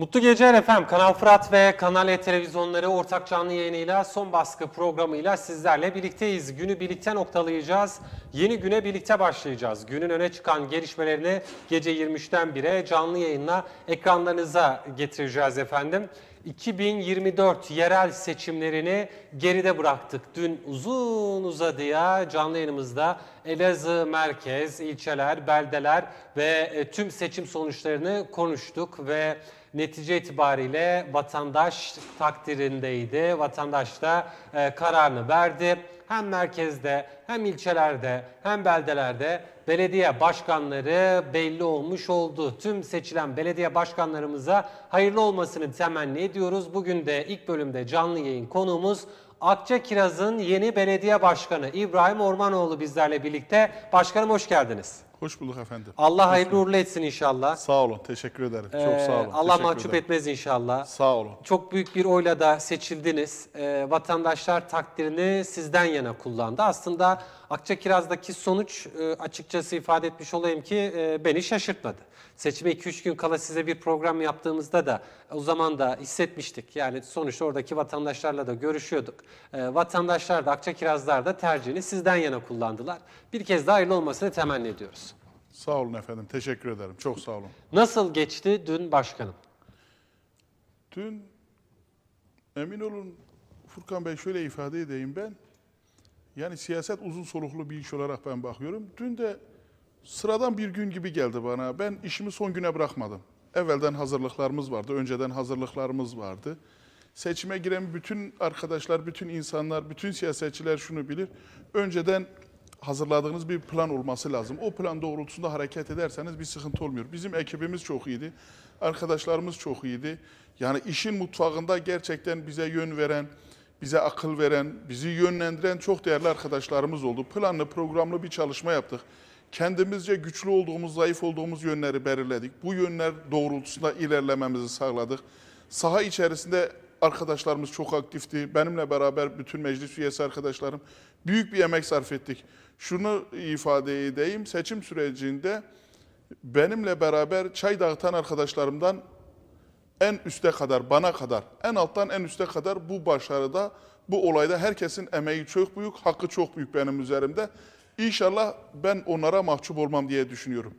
Mutlu geceler efendim. Kanal Fırat ve Kanal E televizyonları ortak canlı yayınıyla son baskı programıyla sizlerle birlikteyiz. Günü birlikte noktalayacağız. Yeni güne birlikte başlayacağız. Günün öne çıkan gelişmelerini gece 23'ten 1'e canlı yayınla ekranlarınıza getireceğiz efendim. 2024 yerel seçimlerini geride bıraktık. Dün uzun uzadıya canlı yayınımızda Elazığ merkez, ilçeler, beldeler ve e, tüm seçim sonuçlarını konuştuk ve netice itibariyle vatandaş takdirindeydi. Vatandaş da e, kararını verdi. Hem merkezde hem ilçelerde hem beldelerde belediye başkanları belli olmuş oldu. Tüm seçilen belediye başkanlarımıza hayırlı olmasını temenni ediyoruz. Bugün de ilk bölümde canlı yayın konuğumuz Akça Kiraz'ın yeni belediye başkanı İbrahim Ormanoğlu bizlerle birlikte. Başkanım hoş geldiniz. Hoş bulduk efendim. Allah Hoş hayırlı uğurlu etsin inşallah. Sağ olun. Teşekkür ederim. Ee, Çok sağ olun. Allah teşekkür mahcup etmez inşallah. Sağ olun. Çok büyük bir oyla da seçildiniz. Ee, vatandaşlar takdirini sizden yana kullandı. Aslında Akçakiraz'daki sonuç e, açıkçası ifade etmiş olayım ki e, beni şaşırtmadı. Seçime 2-3 gün kala size bir program yaptığımızda da e, o zaman da hissetmiştik. Yani sonuçta oradaki vatandaşlarla da görüşüyorduk. vatandaşlar da Akçakirazlar da tercihini sizden yana kullandılar. Bir kez daha hayırlı olmasını temenni ediyoruz. Sağ olun efendim. Teşekkür ederim. Çok sağ olun. Nasıl geçti dün başkanım? Dün emin olun Furkan Bey şöyle ifade edeyim ben. Yani siyaset uzun soluklu bir iş olarak ben bakıyorum. Dün de sıradan bir gün gibi geldi bana. Ben işimi son güne bırakmadım. Evvelden hazırlıklarımız vardı, önceden hazırlıklarımız vardı. Seçime giren bütün arkadaşlar, bütün insanlar, bütün siyasetçiler şunu bilir. Önceden hazırladığınız bir plan olması lazım. O plan doğrultusunda hareket ederseniz bir sıkıntı olmuyor. Bizim ekibimiz çok iyiydi. Arkadaşlarımız çok iyiydi. Yani işin mutfağında gerçekten bize yön veren, bize akıl veren, bizi yönlendiren çok değerli arkadaşlarımız oldu. Planlı, programlı bir çalışma yaptık. Kendimizce güçlü olduğumuz, zayıf olduğumuz yönleri belirledik. Bu yönler doğrultusunda ilerlememizi sağladık. Saha içerisinde arkadaşlarımız çok aktifti. Benimle beraber bütün meclis üyesi arkadaşlarım büyük bir emek sarf ettik. Şunu ifade edeyim, seçim sürecinde benimle beraber çay dağıtan arkadaşlarımdan en üste kadar, bana kadar, en alttan en üste kadar bu başarıda, bu olayda herkesin emeği çok büyük, hakkı çok büyük benim üzerimde. İnşallah ben onlara mahcup olmam diye düşünüyorum.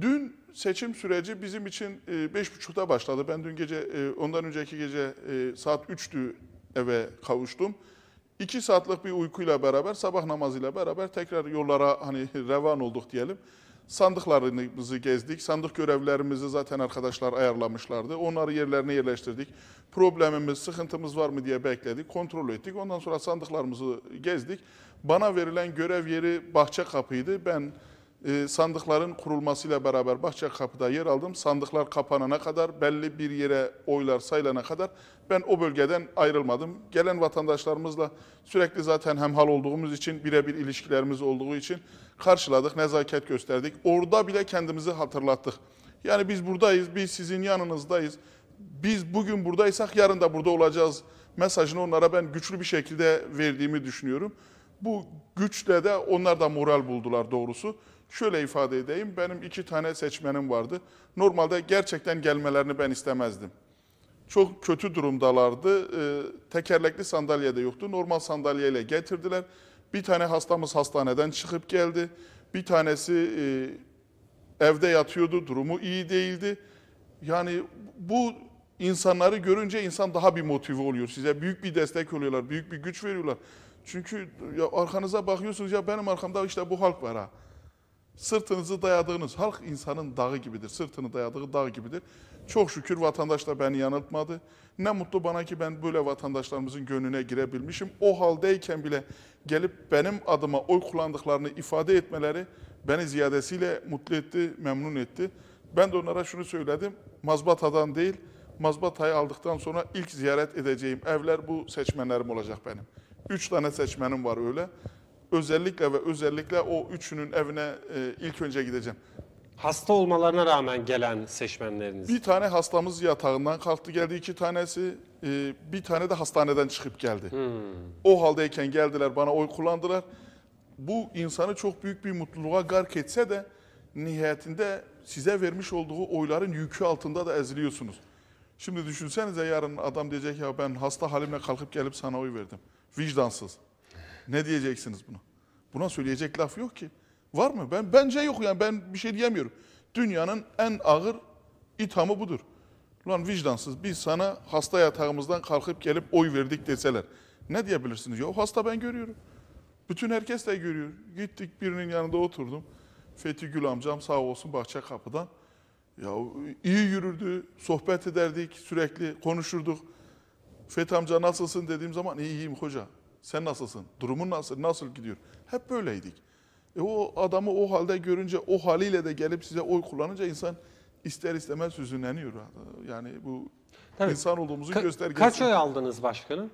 Dün seçim süreci bizim için 5.30'da e, başladı. Ben dün gece, e, ondan önceki gece e, saat 3'tü eve kavuştum. 2 saatlik bir uykuyla beraber, sabah namazıyla beraber tekrar yollara hani revan olduk diyelim sandıklarımızı gezdik. Sandık görevlerimizi zaten arkadaşlar ayarlamışlardı. Onları yerlerine yerleştirdik. Problemimiz, sıkıntımız var mı diye bekledik, kontrol ettik. Ondan sonra sandıklarımızı gezdik. Bana verilen görev yeri bahçe kapıydı. Ben e, sandıkların kurulmasıyla beraber bahçe kapıda yer aldım. Sandıklar kapanana kadar, belli bir yere oylar sayılana kadar ben o bölgeden ayrılmadım. Gelen vatandaşlarımızla sürekli zaten hemhal olduğumuz için, birebir ilişkilerimiz olduğu için karşıladık, nezaket gösterdik. Orada bile kendimizi hatırlattık. Yani biz buradayız, biz sizin yanınızdayız. Biz bugün buradaysak yarın da burada olacağız mesajını onlara ben güçlü bir şekilde verdiğimi düşünüyorum. Bu güçle de onlar da moral buldular doğrusu. Şöyle ifade edeyim, benim iki tane seçmenim vardı. Normalde gerçekten gelmelerini ben istemezdim çok kötü durumdalardı. E, tekerlekli sandalye de yoktu. Normal sandalyeyle getirdiler. Bir tane hastamız hastaneden çıkıp geldi. Bir tanesi e, evde yatıyordu. Durumu iyi değildi. Yani bu insanları görünce insan daha bir motive oluyor. Size büyük bir destek oluyorlar, büyük bir güç veriyorlar. Çünkü ya arkanıza bakıyorsunuz ya benim arkamda işte bu halk var ha. Sırtınızı dayadığınız halk insanın dağı gibidir. Sırtını dayadığı dağ gibidir. Çok şükür vatandaşlar beni yanıltmadı. Ne mutlu bana ki ben böyle vatandaşlarımızın gönlüne girebilmişim. O haldeyken bile gelip benim adıma oy kullandıklarını ifade etmeleri beni ziyadesiyle mutlu etti, memnun etti. Ben de onlara şunu söyledim. Mazbata'dan değil, Mazbata'yı aldıktan sonra ilk ziyaret edeceğim evler bu seçmenlerim olacak benim. Üç tane seçmenim var öyle özellikle ve özellikle o üçünün evine e, ilk önce gideceğim hasta olmalarına rağmen gelen seçmenleriniz. Bir tane hastamız yatağından kalktı geldi iki tanesi. E, bir tane de hastaneden çıkıp geldi. Hmm. O haldeyken geldiler bana oy kullandılar. Bu insanı çok büyük bir mutluluğa gark etse de nihayetinde size vermiş olduğu oyların yükü altında da eziliyorsunuz. Şimdi düşünsenize yarın adam diyecek ya ben hasta halimle kalkıp gelip sana oy verdim. Vicdansız. Ne diyeceksiniz buna? Buna söyleyecek laf yok ki. Var mı? Ben bence yok yani ben bir şey diyemiyorum. Dünyanın en ağır ithamı budur. Ulan vicdansız biz sana hasta yatağımızdan kalkıp gelip oy verdik deseler. Ne diyebilirsiniz? yok? hasta ben görüyorum. Bütün herkes de görüyor. Gittik birinin yanında oturdum. Fethi Gül amcam sağ olsun bahçe kapıdan. Ya iyi yürürdü, sohbet ederdik, sürekli konuşurduk. Fethi amca nasılsın dediğim zaman iyiyim hoca. Sen nasılsın? Durumun nasıl? Nasıl gidiyor? Hep böyleydik. E o adamı o halde görünce, o haliyle de gelip size oy kullanınca insan ister istemez hüzünleniyor. Yani bu Tabii. insan olduğumuzu Ka göstergesi. Kaç oy aldınız başkanım?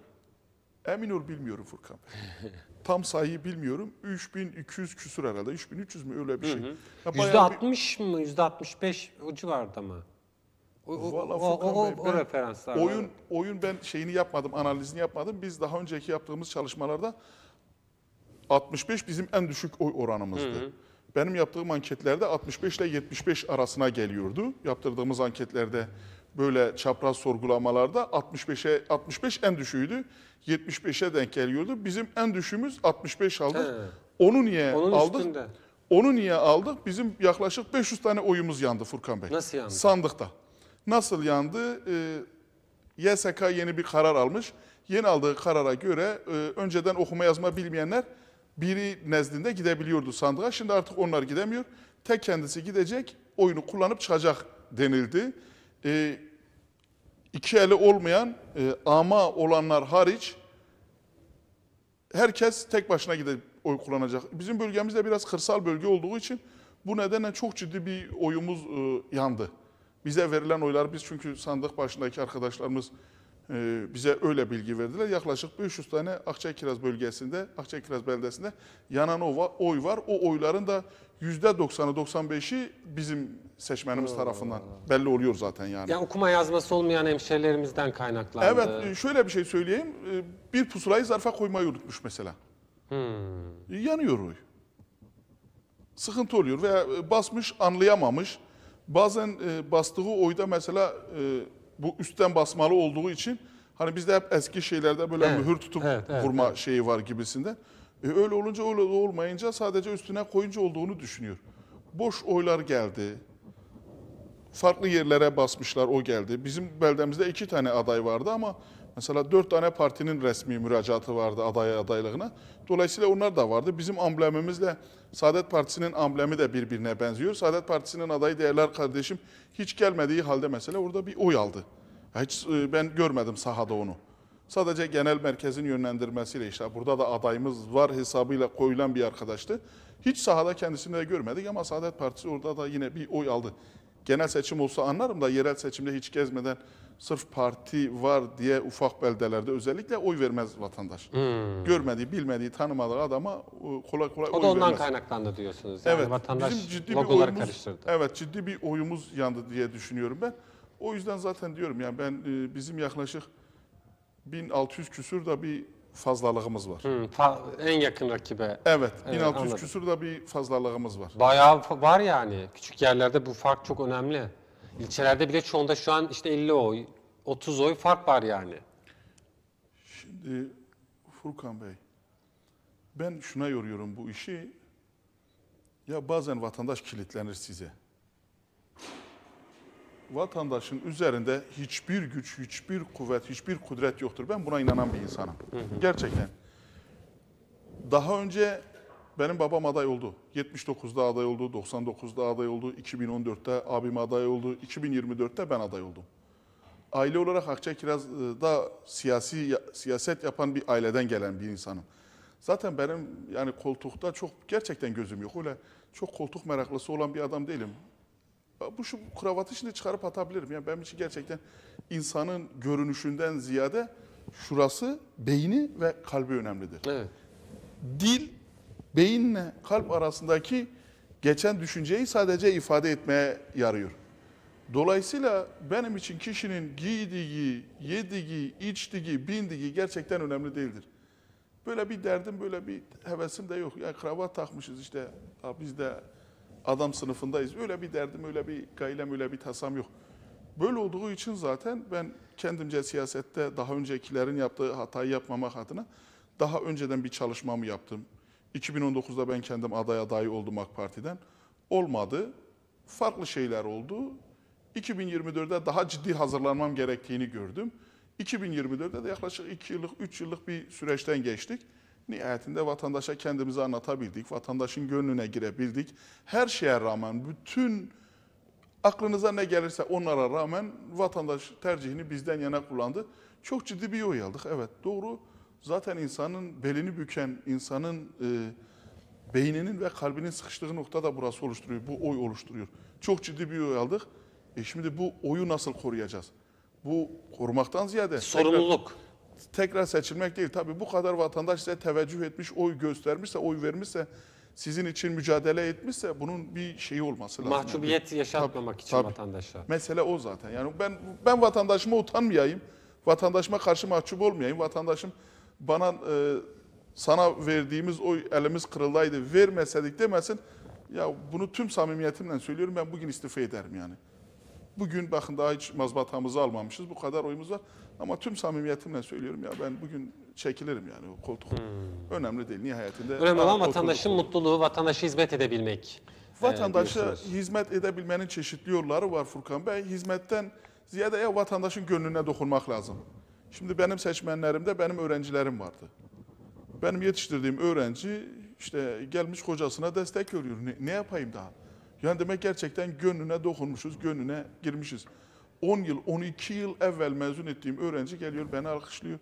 Emin ol bilmiyorum Furkan. Tam sayıyı bilmiyorum. 3200 küsur herhalde. 3300 mü öyle bir şey. %60 bir... mı? %65 o civarda mı? O, o, o, Furkan o, Bey, o, o referanslar. Oyun, oyun ben şeyini yapmadım, analizini yapmadım. Biz daha önceki yaptığımız çalışmalarda 65 bizim en düşük oy oranımızdı. Hı hı. Benim yaptığım anketlerde 65 ile 75 arasına geliyordu. Yaptırdığımız anketlerde böyle çapraz sorgulamalarda 65'e 65 en düşüğüydü. 75'e denk geliyordu. Bizim en düşüğümüz 65 aldık. He. Onu niye Onun aldık? Üstünde. Onu niye aldık? Bizim yaklaşık 500 tane oyumuz yandı Furkan Bey. Nasıl yandı? Sandıkta. Nasıl yandı? Ee, YSK yeni bir karar almış. Yeni aldığı karara göre e, önceden okuma yazma bilmeyenler biri nezdinde gidebiliyordu sandığa. Şimdi artık onlar gidemiyor. Tek kendisi gidecek, oyunu kullanıp çıkacak denildi. E, iki eli olmayan, e, ama olanlar hariç herkes tek başına gidip oy kullanacak. Bizim bölgemizde biraz kırsal bölge olduğu için bu nedenle çok ciddi bir oyumuz e, yandı. Bize verilen oylar biz çünkü sandık başındaki arkadaşlarımız e, bize öyle bilgi verdiler. Yaklaşık 500 tane Akçakiraz bölgesinde, Akçakiraz beldesinde yanan oy var. O oyların da %90'ı 95'i bizim seçmenimiz tarafından belli oluyor zaten yani. Yani okuma yazması olmayan hemşerilerimizden kaynaklandı. Evet e, şöyle bir şey söyleyeyim. E, bir pusulayı zarfa koymayı unutmuş mesela. Hmm. Yanıyor oy. Sıkıntı oluyor veya basmış anlayamamış. Bazen bastığı oyda mesela bu üstten basmalı olduğu için hani bizde hep eski şeylerde böyle evet, mühür tutup evet, evet, vurma evet. şeyi var gibisinde E öyle olunca öyle olmayınca sadece üstüne koyunca olduğunu düşünüyor. Boş oylar geldi. Farklı yerlere basmışlar o geldi. Bizim beldemizde iki tane aday vardı ama Mesela dört tane partinin resmi müracaatı vardı adaya adaylığına. Dolayısıyla onlar da vardı. Bizim amblemimizle Saadet Partisi'nin amblemi de birbirine benziyor. Saadet Partisi'nin adayı değerler kardeşim hiç gelmediği halde mesela orada bir oy aldı. Hiç e, ben görmedim sahada onu. Sadece genel merkezin yönlendirmesiyle işte burada da adayımız var hesabıyla koyulan bir arkadaştı. Hiç sahada kendisini de görmedik ama Saadet Partisi orada da yine bir oy aldı genel seçim olsa anlarım da yerel seçimde hiç gezmeden sırf parti var diye ufak beldelerde özellikle oy vermez vatandaş. Hmm. Görmediği, bilmediği, tanımadığı adama e, kolay kolay o oy vermez. O da ondan vermez. kaynaklandı diyorsunuz. Yani evet, vatandaş bizim ciddi bir oyumuz, karıştırdı. Evet, ciddi bir oyumuz yandı diye düşünüyorum ben. O yüzden zaten diyorum yani ben e, bizim yaklaşık 1600 küsür da bir fazlalığımız var. Hı, hmm, en yakın rakibe. Evet, evet 1600 da küsurda bir fazlalığımız var. Bayağı var yani. Küçük yerlerde bu fark çok önemli. İlçelerde bile çoğunda şu an işte 50 oy, 30 oy fark var yani. Şimdi Furkan Bey, ben şuna yoruyorum bu işi. Ya bazen vatandaş kilitlenir size vatandaşın üzerinde hiçbir güç, hiçbir kuvvet, hiçbir kudret yoktur. Ben buna inanan bir insanım. Hı hı. Gerçekten. Daha önce benim babam aday oldu. 79'da aday oldu, 99'da aday oldu, 2014'te abim aday oldu, 2024'te ben aday oldum. Aile olarak Akçakiraz'da siyasi siyaset yapan bir aileden gelen bir insanım. Zaten benim yani koltukta çok gerçekten gözüm yok. Öyle çok koltuk meraklısı olan bir adam değilim bu şu kravatı şimdi çıkarıp atabilirim. Yani benim için gerçekten insanın görünüşünden ziyade şurası beyni ve kalbi önemlidir. Evet. Dil beyinle kalp arasındaki geçen düşünceyi sadece ifade etmeye yarıyor. Dolayısıyla benim için kişinin giydiği, yediği, içtiği, bindiği gerçekten önemli değildir. Böyle bir derdim, böyle bir hevesim de yok. Ya yani kravat takmışız işte, biz de adam sınıfındayız. Öyle bir derdim, öyle bir gailem, öyle bir tasam yok. Böyle olduğu için zaten ben kendimce siyasette daha öncekilerin yaptığı hatayı yapmamak adına daha önceden bir çalışmamı yaptım. 2019'da ben kendim aday adayı oldum AK Parti'den. Olmadı. Farklı şeyler oldu. 2024'de daha ciddi hazırlanmam gerektiğini gördüm. 2024'de de yaklaşık 2 yıllık, 3 yıllık bir süreçten geçtik. Nihayetinde vatandaşa kendimizi anlatabildik, vatandaşın gönlüne girebildik. Her şeye rağmen bütün aklınıza ne gelirse onlara rağmen vatandaş tercihini bizden yana kullandı. Çok ciddi bir oy aldık. Evet doğru. Zaten insanın belini büken, insanın e, beyninin ve kalbinin sıkıştığı nokta da burası oluşturuyor. Bu oy oluşturuyor. Çok ciddi bir oy aldık. E şimdi bu oyu nasıl koruyacağız? Bu korumaktan ziyade... Sorumluluk. Tekrar, tekrar seçilmek değil. Tabii bu kadar vatandaş size teveccüh etmiş, oy göstermişse, oy vermişse, sizin için mücadele etmişse bunun bir şeyi olması lazım. Mahcubiyet yani. yaşatmamak tabii, için tabii. vatandaşa. Mesele o zaten. Yani ben ben vatandaşıma utanmayayım. Vatandaşıma karşı mahcup olmayayım. Vatandaşım bana e, sana verdiğimiz oy elimiz kırıldaydı vermesedik demesin. Ya bunu tüm samimiyetimle söylüyorum ben bugün istifa ederim yani. Bugün bakın daha hiç mazbatamızı almamışız. Bu kadar oyumuz var. Ama tüm samimiyetimle söylüyorum ya ben bugün çekilirim yani o koltuk. Hmm. Önemli değil nihayetinde. Önemli olan vatandaşın mutluluğu, vatandaşa hizmet edebilmek. Ee, vatandaşa e, hizmet edebilmenin çeşitli yolları var Furkan Bey. Hizmetten ziyade ya vatandaşın gönlüne dokunmak lazım. Şimdi benim seçmenlerimde benim öğrencilerim vardı. Benim yetiştirdiğim öğrenci işte gelmiş kocasına destek görüyor. Ne, ne yapayım daha? Yani demek gerçekten gönlüne dokunmuşuz, gönlüne girmişiz. 10 yıl, 12 yıl evvel mezun ettiğim öğrenci geliyor, beni alkışlıyor.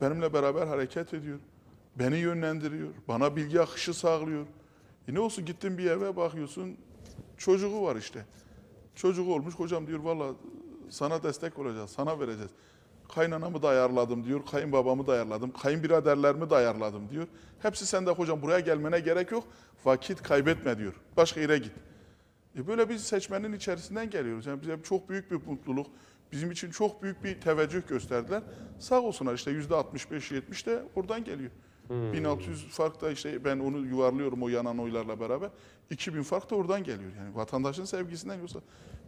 Benimle beraber hareket ediyor. Beni yönlendiriyor. Bana bilgi akışı sağlıyor. E ne olsun gittin bir eve bakıyorsun, çocuğu var işte. Çocuğu olmuş, hocam diyor valla sana destek olacağız, sana vereceğiz. Kaynanamı da ayarladım diyor, kayınbabamı da ayarladım, kayınbiraderlerimi de ayarladım diyor. Hepsi sende hocam buraya gelmene gerek yok, vakit kaybetme diyor. Başka yere git.'' E böyle biz seçmenin içerisinden geliyoruz. Yani bize çok büyük bir mutluluk, bizim için çok büyük bir teveccüh gösterdiler. Sağ olsunlar işte yüzde 65-70 de oradan geliyor. Hmm. 1600 fark da işte ben onu yuvarlıyorum o yanan oylarla beraber. 2000 fark da oradan geliyor. Yani vatandaşın sevgisinden yoksa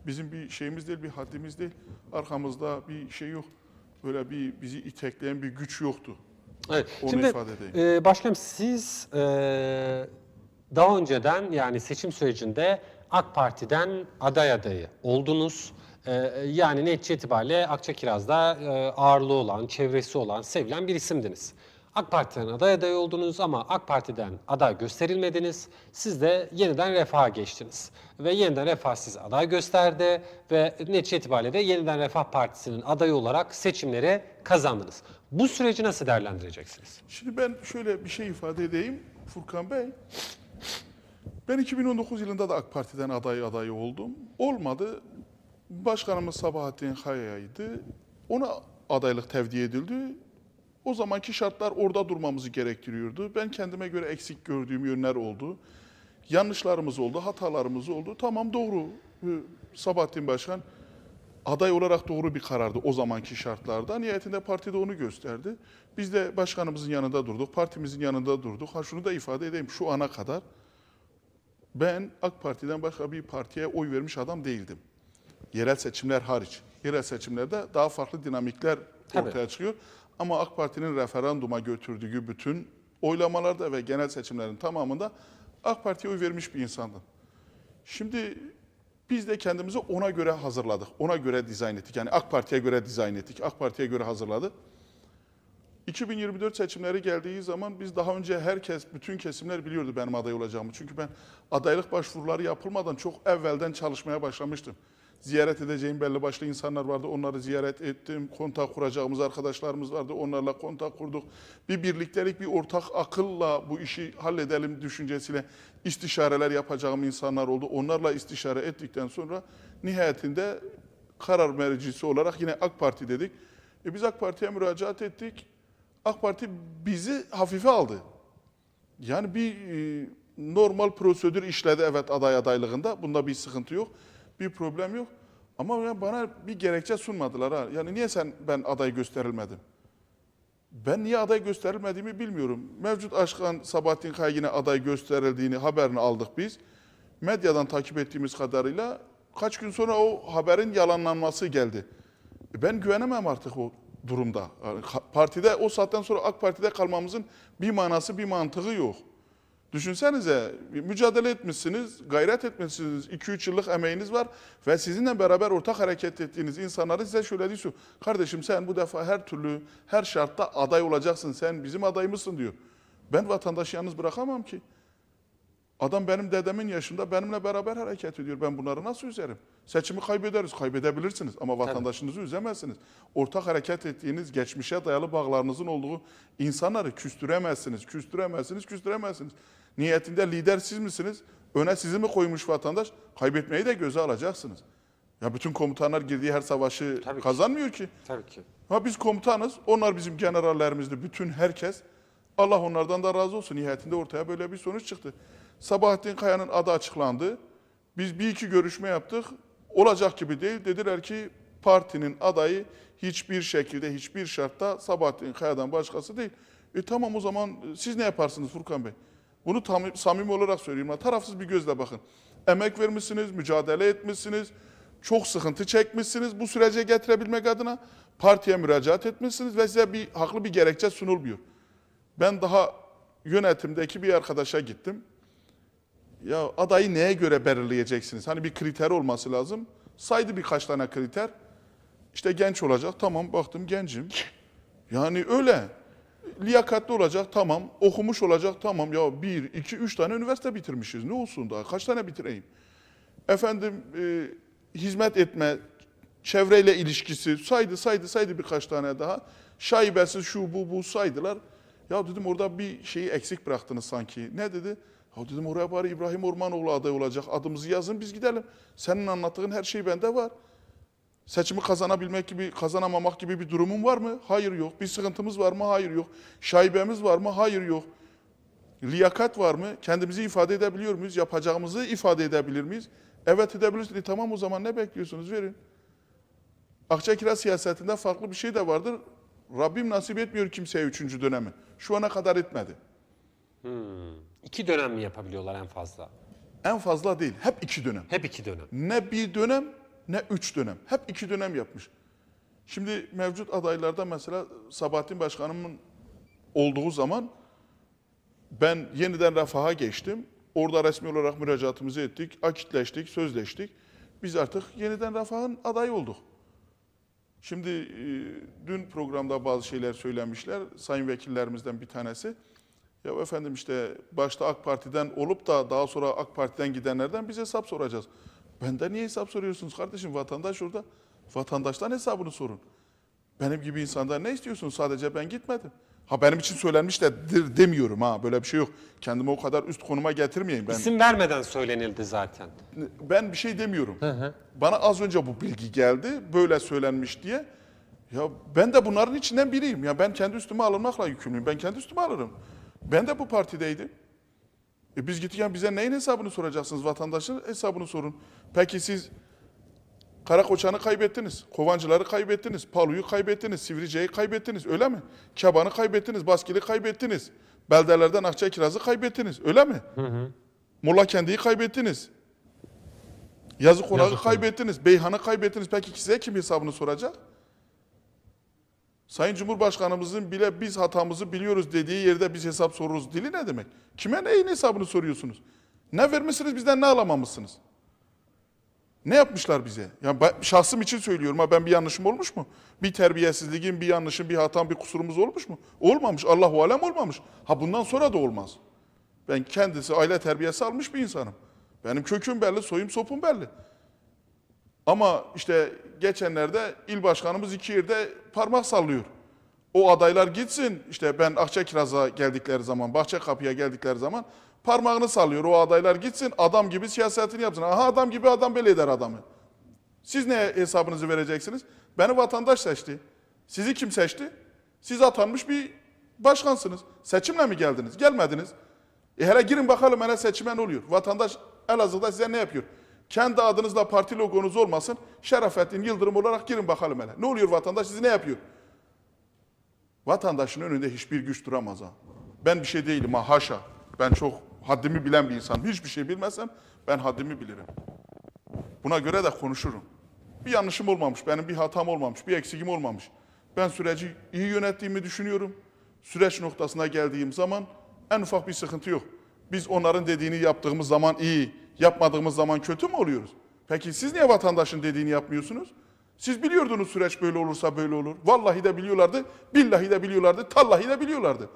bizim bir şeyimiz değil, bir haddimiz değil. Arkamızda bir şey yok. Böyle bir bizi itekleyen bir güç yoktu. Evet. Onu Şimdi, ifade edeyim. E, başkanım siz e, daha önceden yani seçim sürecinde AK Parti'den aday adayı oldunuz. Ee, yani netice itibariyle Akçakiraz'da e, ağırlığı olan, çevresi olan, sevilen bir isimdiniz. AK Parti'den aday adayı oldunuz ama AK Parti'den aday gösterilmediniz. Siz de yeniden refaha geçtiniz. Ve yeniden refah sizi aday gösterdi ve netice itibariyle de yeniden Refah Partisi'nin adayı olarak seçimleri kazandınız. Bu süreci nasıl değerlendireceksiniz? Şimdi ben şöyle bir şey ifade edeyim Furkan Bey. Ben 2019 yılında da AK Parti'den aday adayı oldum. Olmadı. Başkanımız Sabahattin Kaya'ydı. Ona adaylık tevdi edildi. O zamanki şartlar orada durmamızı gerektiriyordu. Ben kendime göre eksik gördüğüm yönler oldu. Yanlışlarımız oldu, hatalarımız oldu. Tamam doğru. Ee, Sabahattin Başkan aday olarak doğru bir karardı o zamanki şartlarda. Nihayetinde parti de onu gösterdi. Biz de başkanımızın yanında durduk, partimizin yanında durduk. Ha şunu da ifade edeyim şu ana kadar ben AK Parti'den başka bir partiye oy vermiş adam değildim. Yerel seçimler hariç. Yerel seçimlerde daha farklı dinamikler Tabii. ortaya çıkıyor. Ama AK Parti'nin referanduma götürdüğü bütün oylamalarda ve genel seçimlerin tamamında AK Parti'ye oy vermiş bir insandım. Şimdi biz de kendimizi ona göre hazırladık. Ona göre dizayn ettik. Yani AK Parti'ye göre dizayn ettik. AK Parti'ye göre hazırladık. 2024 seçimleri geldiği zaman biz daha önce herkes, bütün kesimler biliyordu benim aday olacağımı. Çünkü ben adaylık başvuruları yapılmadan çok evvelden çalışmaya başlamıştım. Ziyaret edeceğim belli başlı insanlar vardı. Onları ziyaret ettim. Kontak kuracağımız arkadaşlarımız vardı. Onlarla kontak kurduk. Bir birliktelik, bir ortak akılla bu işi halledelim düşüncesiyle istişareler yapacağım insanlar oldu. Onlarla istişare ettikten sonra nihayetinde karar mercisi olarak yine AK Parti dedik. E biz AK Parti'ye müracaat ettik. AK Parti bizi hafife aldı. Yani bir e, normal prosedür işledi evet aday adaylığında. Bunda bir sıkıntı yok. Bir problem yok. Ama bana bir gerekçe sunmadılar. Ha. Yani niye sen ben aday gösterilmedim? Ben niye aday gösterilmediğimi bilmiyorum. Mevcut Aşkan Sabahattin Kaygin'e aday gösterildiğini haberini aldık biz. Medyadan takip ettiğimiz kadarıyla kaç gün sonra o haberin yalanlanması geldi. E, ben güvenemem artık o durumda. Partide o saatten sonra AK Parti'de kalmamızın bir manası bir mantığı yok. Düşünsenize mücadele etmişsiniz, gayret etmişsiniz, 2-3 yıllık emeğiniz var ve sizinle beraber ortak hareket ettiğiniz insanları size şöyle diyor, kardeşim sen bu defa her türlü, her şartta aday olacaksın, sen bizim adayımızsın diyor. Ben vatandaşı yalnız bırakamam ki. Adam benim dedemin yaşında benimle beraber hareket ediyor. Ben bunları nasıl üzerim? Seçimi kaybederiz, kaybedebilirsiniz ama vatandaşınızı Tabii. üzemezsiniz. Ortak hareket ettiğiniz, geçmişe dayalı bağlarınızın olduğu insanları küstüremezsiniz, küstüremezsiniz, küstüremezsiniz. Niyetinde lider siz misiniz? Öne sizi mi koymuş vatandaş? Kaybetmeyi de göze alacaksınız. Ya bütün komutanlar girdiği her savaşı Tabii kazanmıyor ki. ki. Tabii ki. Ha biz komutanız, onlar bizim generallerimizdi, bütün herkes. Allah onlardan da razı olsun. Nihayetinde ortaya böyle bir sonuç çıktı. Sabahattin Kaya'nın adı açıklandı. Biz bir iki görüşme yaptık. Olacak gibi değil. Dediler ki partinin adayı hiçbir şekilde, hiçbir şartta Sabahattin Kaya'dan başkası değil. E tamam o zaman e, siz ne yaparsınız Furkan Bey? Bunu tam, samimi olarak söyleyeyim. Tarafsız bir gözle bakın. Emek vermişsiniz, mücadele etmişsiniz, çok sıkıntı çekmişsiniz bu sürece getirebilmek adına. Partiye müracaat etmişsiniz ve size bir haklı bir gerekçe sunulmuyor. Ben daha yönetimdeki bir arkadaşa gittim. Ya adayı neye göre belirleyeceksiniz? Hani bir kriter olması lazım. Saydı birkaç tane kriter. İşte genç olacak. Tamam baktım gencim. Yani öyle. Liyakatli olacak tamam. Okumuş olacak tamam. Ya bir, iki, üç tane üniversite bitirmişiz. Ne olsun daha? Kaç tane bitireyim? Efendim e, hizmet etme, çevreyle ilişkisi saydı saydı saydı birkaç tane daha. Şaibesiz şu bu bu saydılar. Ya dedim orada bir şeyi eksik bıraktınız sanki. Ne dedi? Ya dedim oraya bari İbrahim Ormanoğlu aday olacak. Adımızı yazın biz gidelim. Senin anlattığın her şey bende var. Seçimi kazanabilmek gibi, kazanamamak gibi bir durumun var mı? Hayır yok. Bir sıkıntımız var mı? Hayır yok. Şaibemiz var mı? Hayır yok. Liyakat var mı? Kendimizi ifade edebiliyor muyuz? Yapacağımızı ifade edebilir miyiz? Evet edebiliriz. E, tamam o zaman ne bekliyorsunuz? Verin. Akçakira siyasetinde farklı bir şey de vardır. Rabbim nasip etmiyor kimseye üçüncü dönemi. Şu ana kadar etmedi. Hmm. İki dönem mi yapabiliyorlar en fazla? En fazla değil. Hep iki dönem. Hep iki dönem. Ne bir dönem ne üç dönem. Hep iki dönem yapmış. Şimdi mevcut adaylarda mesela Sabahattin Başkanımın olduğu zaman ben yeniden refaha geçtim. Orada resmi olarak müracaatımızı ettik, akitleştik, sözleştik. Biz artık yeniden refahın adayı olduk. Şimdi e, dün programda bazı şeyler söylenmişler. Sayın vekillerimizden bir tanesi. Ya efendim işte başta AK Parti'den olup da daha sonra AK Parti'den gidenlerden biz hesap soracağız. Benden niye hesap soruyorsunuz kardeşim? Vatandaş orada. Vatandaştan hesabını sorun. Benim gibi insanlar ne istiyorsunuz? Sadece ben gitmedim. Ha benim için söylenmiş de demiyorum ha böyle bir şey yok. Kendimi o kadar üst konuma getirmeyeyim ben. İsim vermeden söylenildi zaten. Ben bir şey demiyorum. Hı hı. Bana az önce bu bilgi geldi böyle söylenmiş diye. Ya ben de bunların içinden biriyim. Ya ben kendi üstüme alınmakla yükümlüyüm. Ben kendi üstüme alırım. Ben de bu partideydim. E biz gittikken bize neyin hesabını soracaksınız? Vatandaşın hesabını sorun. Peki siz Karakoçan'ı kaybettiniz, Kovancıları kaybettiniz, Palu'yu kaybettiniz, Sivrice'yi kaybettiniz öyle mi? Keban'ı kaybettiniz, Baskil'i kaybettiniz, Belderlerden Akçay Kiraz'ı kaybettiniz öyle mi? Hı hı. Mulla Kendi'yi kaybettiniz, Yazı Konağı kaybettiniz, Beyhan'ı kaybettiniz. Peki size kim hesabını soracak? Sayın Cumhurbaşkanımızın bile biz hatamızı biliyoruz dediği yerde biz hesap soruruz. Dili ne demek? Kime neyin hesabını soruyorsunuz? Ne vermişsiniz bizden ne alamamışsınız? Ne yapmışlar bize? Yani şahsım için söylüyorum ha ben bir yanlışım olmuş mu? Bir terbiyesizliğim, bir yanlışım, bir hatam, bir kusurumuz olmuş mu? Olmamış. Allahu alem olmamış. Ha bundan sonra da olmaz. Ben kendisi aile terbiyesi almış bir insanım. Benim köküm belli, soyum sopum belli. Ama işte geçenlerde il başkanımız iki yerde parmak sallıyor. O adaylar gitsin işte ben Akçakiraz'a geldikleri zaman, Bahçekapı'ya geldikleri zaman parmağını sallıyor. O adaylar gitsin adam gibi siyasetini yapsın. Aha adam gibi adam belli eder adamı. Siz ne hesabınızı vereceksiniz? Beni vatandaş seçti. Sizi kim seçti? Siz atanmış bir başkansınız. Seçimle mi geldiniz? Gelmediniz. E hele girin bakalım hele seçime ne oluyor? Vatandaş Elazığ'da size ne yapıyor? Kendi adınızla parti logonuz olmasın. Şerafettin Yıldırım olarak girin bakalım hele. Ne oluyor vatandaş sizi ne yapıyor? Vatandaşın önünde hiçbir güç duramaz ha. Ben bir şey değilim ha haşa. Ben çok haddimi bilen bir insanım. Hiçbir şey bilmezsem ben haddimi bilirim. Buna göre de konuşurum. Bir yanlışım olmamış, benim bir hatam olmamış, bir eksikim olmamış. Ben süreci iyi yönettiğimi düşünüyorum. Süreç noktasına geldiğim zaman en ufak bir sıkıntı yok. Biz onların dediğini yaptığımız zaman iyi, yapmadığımız zaman kötü mü oluyoruz? Peki siz niye vatandaşın dediğini yapmıyorsunuz? Siz biliyordunuz süreç böyle olursa böyle olur. Vallahi de biliyorlardı, billahi de biliyorlardı, tallahi de biliyorlardı.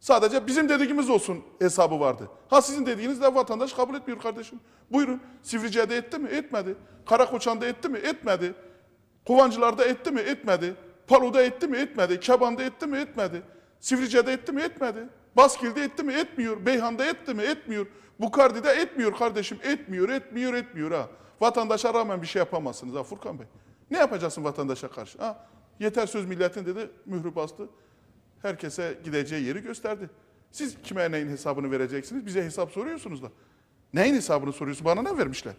Sadece bizim dediğimiz olsun hesabı vardı. Ha sizin dediğiniz de vatandaş kabul etmiyor kardeşim. Buyurun Sivrice'de etti mi? Etmedi. Karakoçan'da etti mi? Etmedi. Kuvancılarda etti mi? Etmedi. Palu'da etti mi? Etmedi. Keban'da etti mi? Etmedi. Sivrice'de etti mi? Etmedi. Baskil'de etti mi? Etmiyor. Beyhan'da etti mi? Etmiyor. Bu kardi de etmiyor kardeşim. Etmiyor, etmiyor, etmiyor ha. Vatandaşa rağmen bir şey yapamazsınız ha Furkan Bey. Ne yapacaksın vatandaşa karşı? Ha? Yeter söz milletin dedi, mührü bastı. Herkese gideceği yeri gösterdi. Siz kime neyin hesabını vereceksiniz? Bize hesap soruyorsunuz da. Neyin hesabını soruyorsunuz Bana ne vermişler?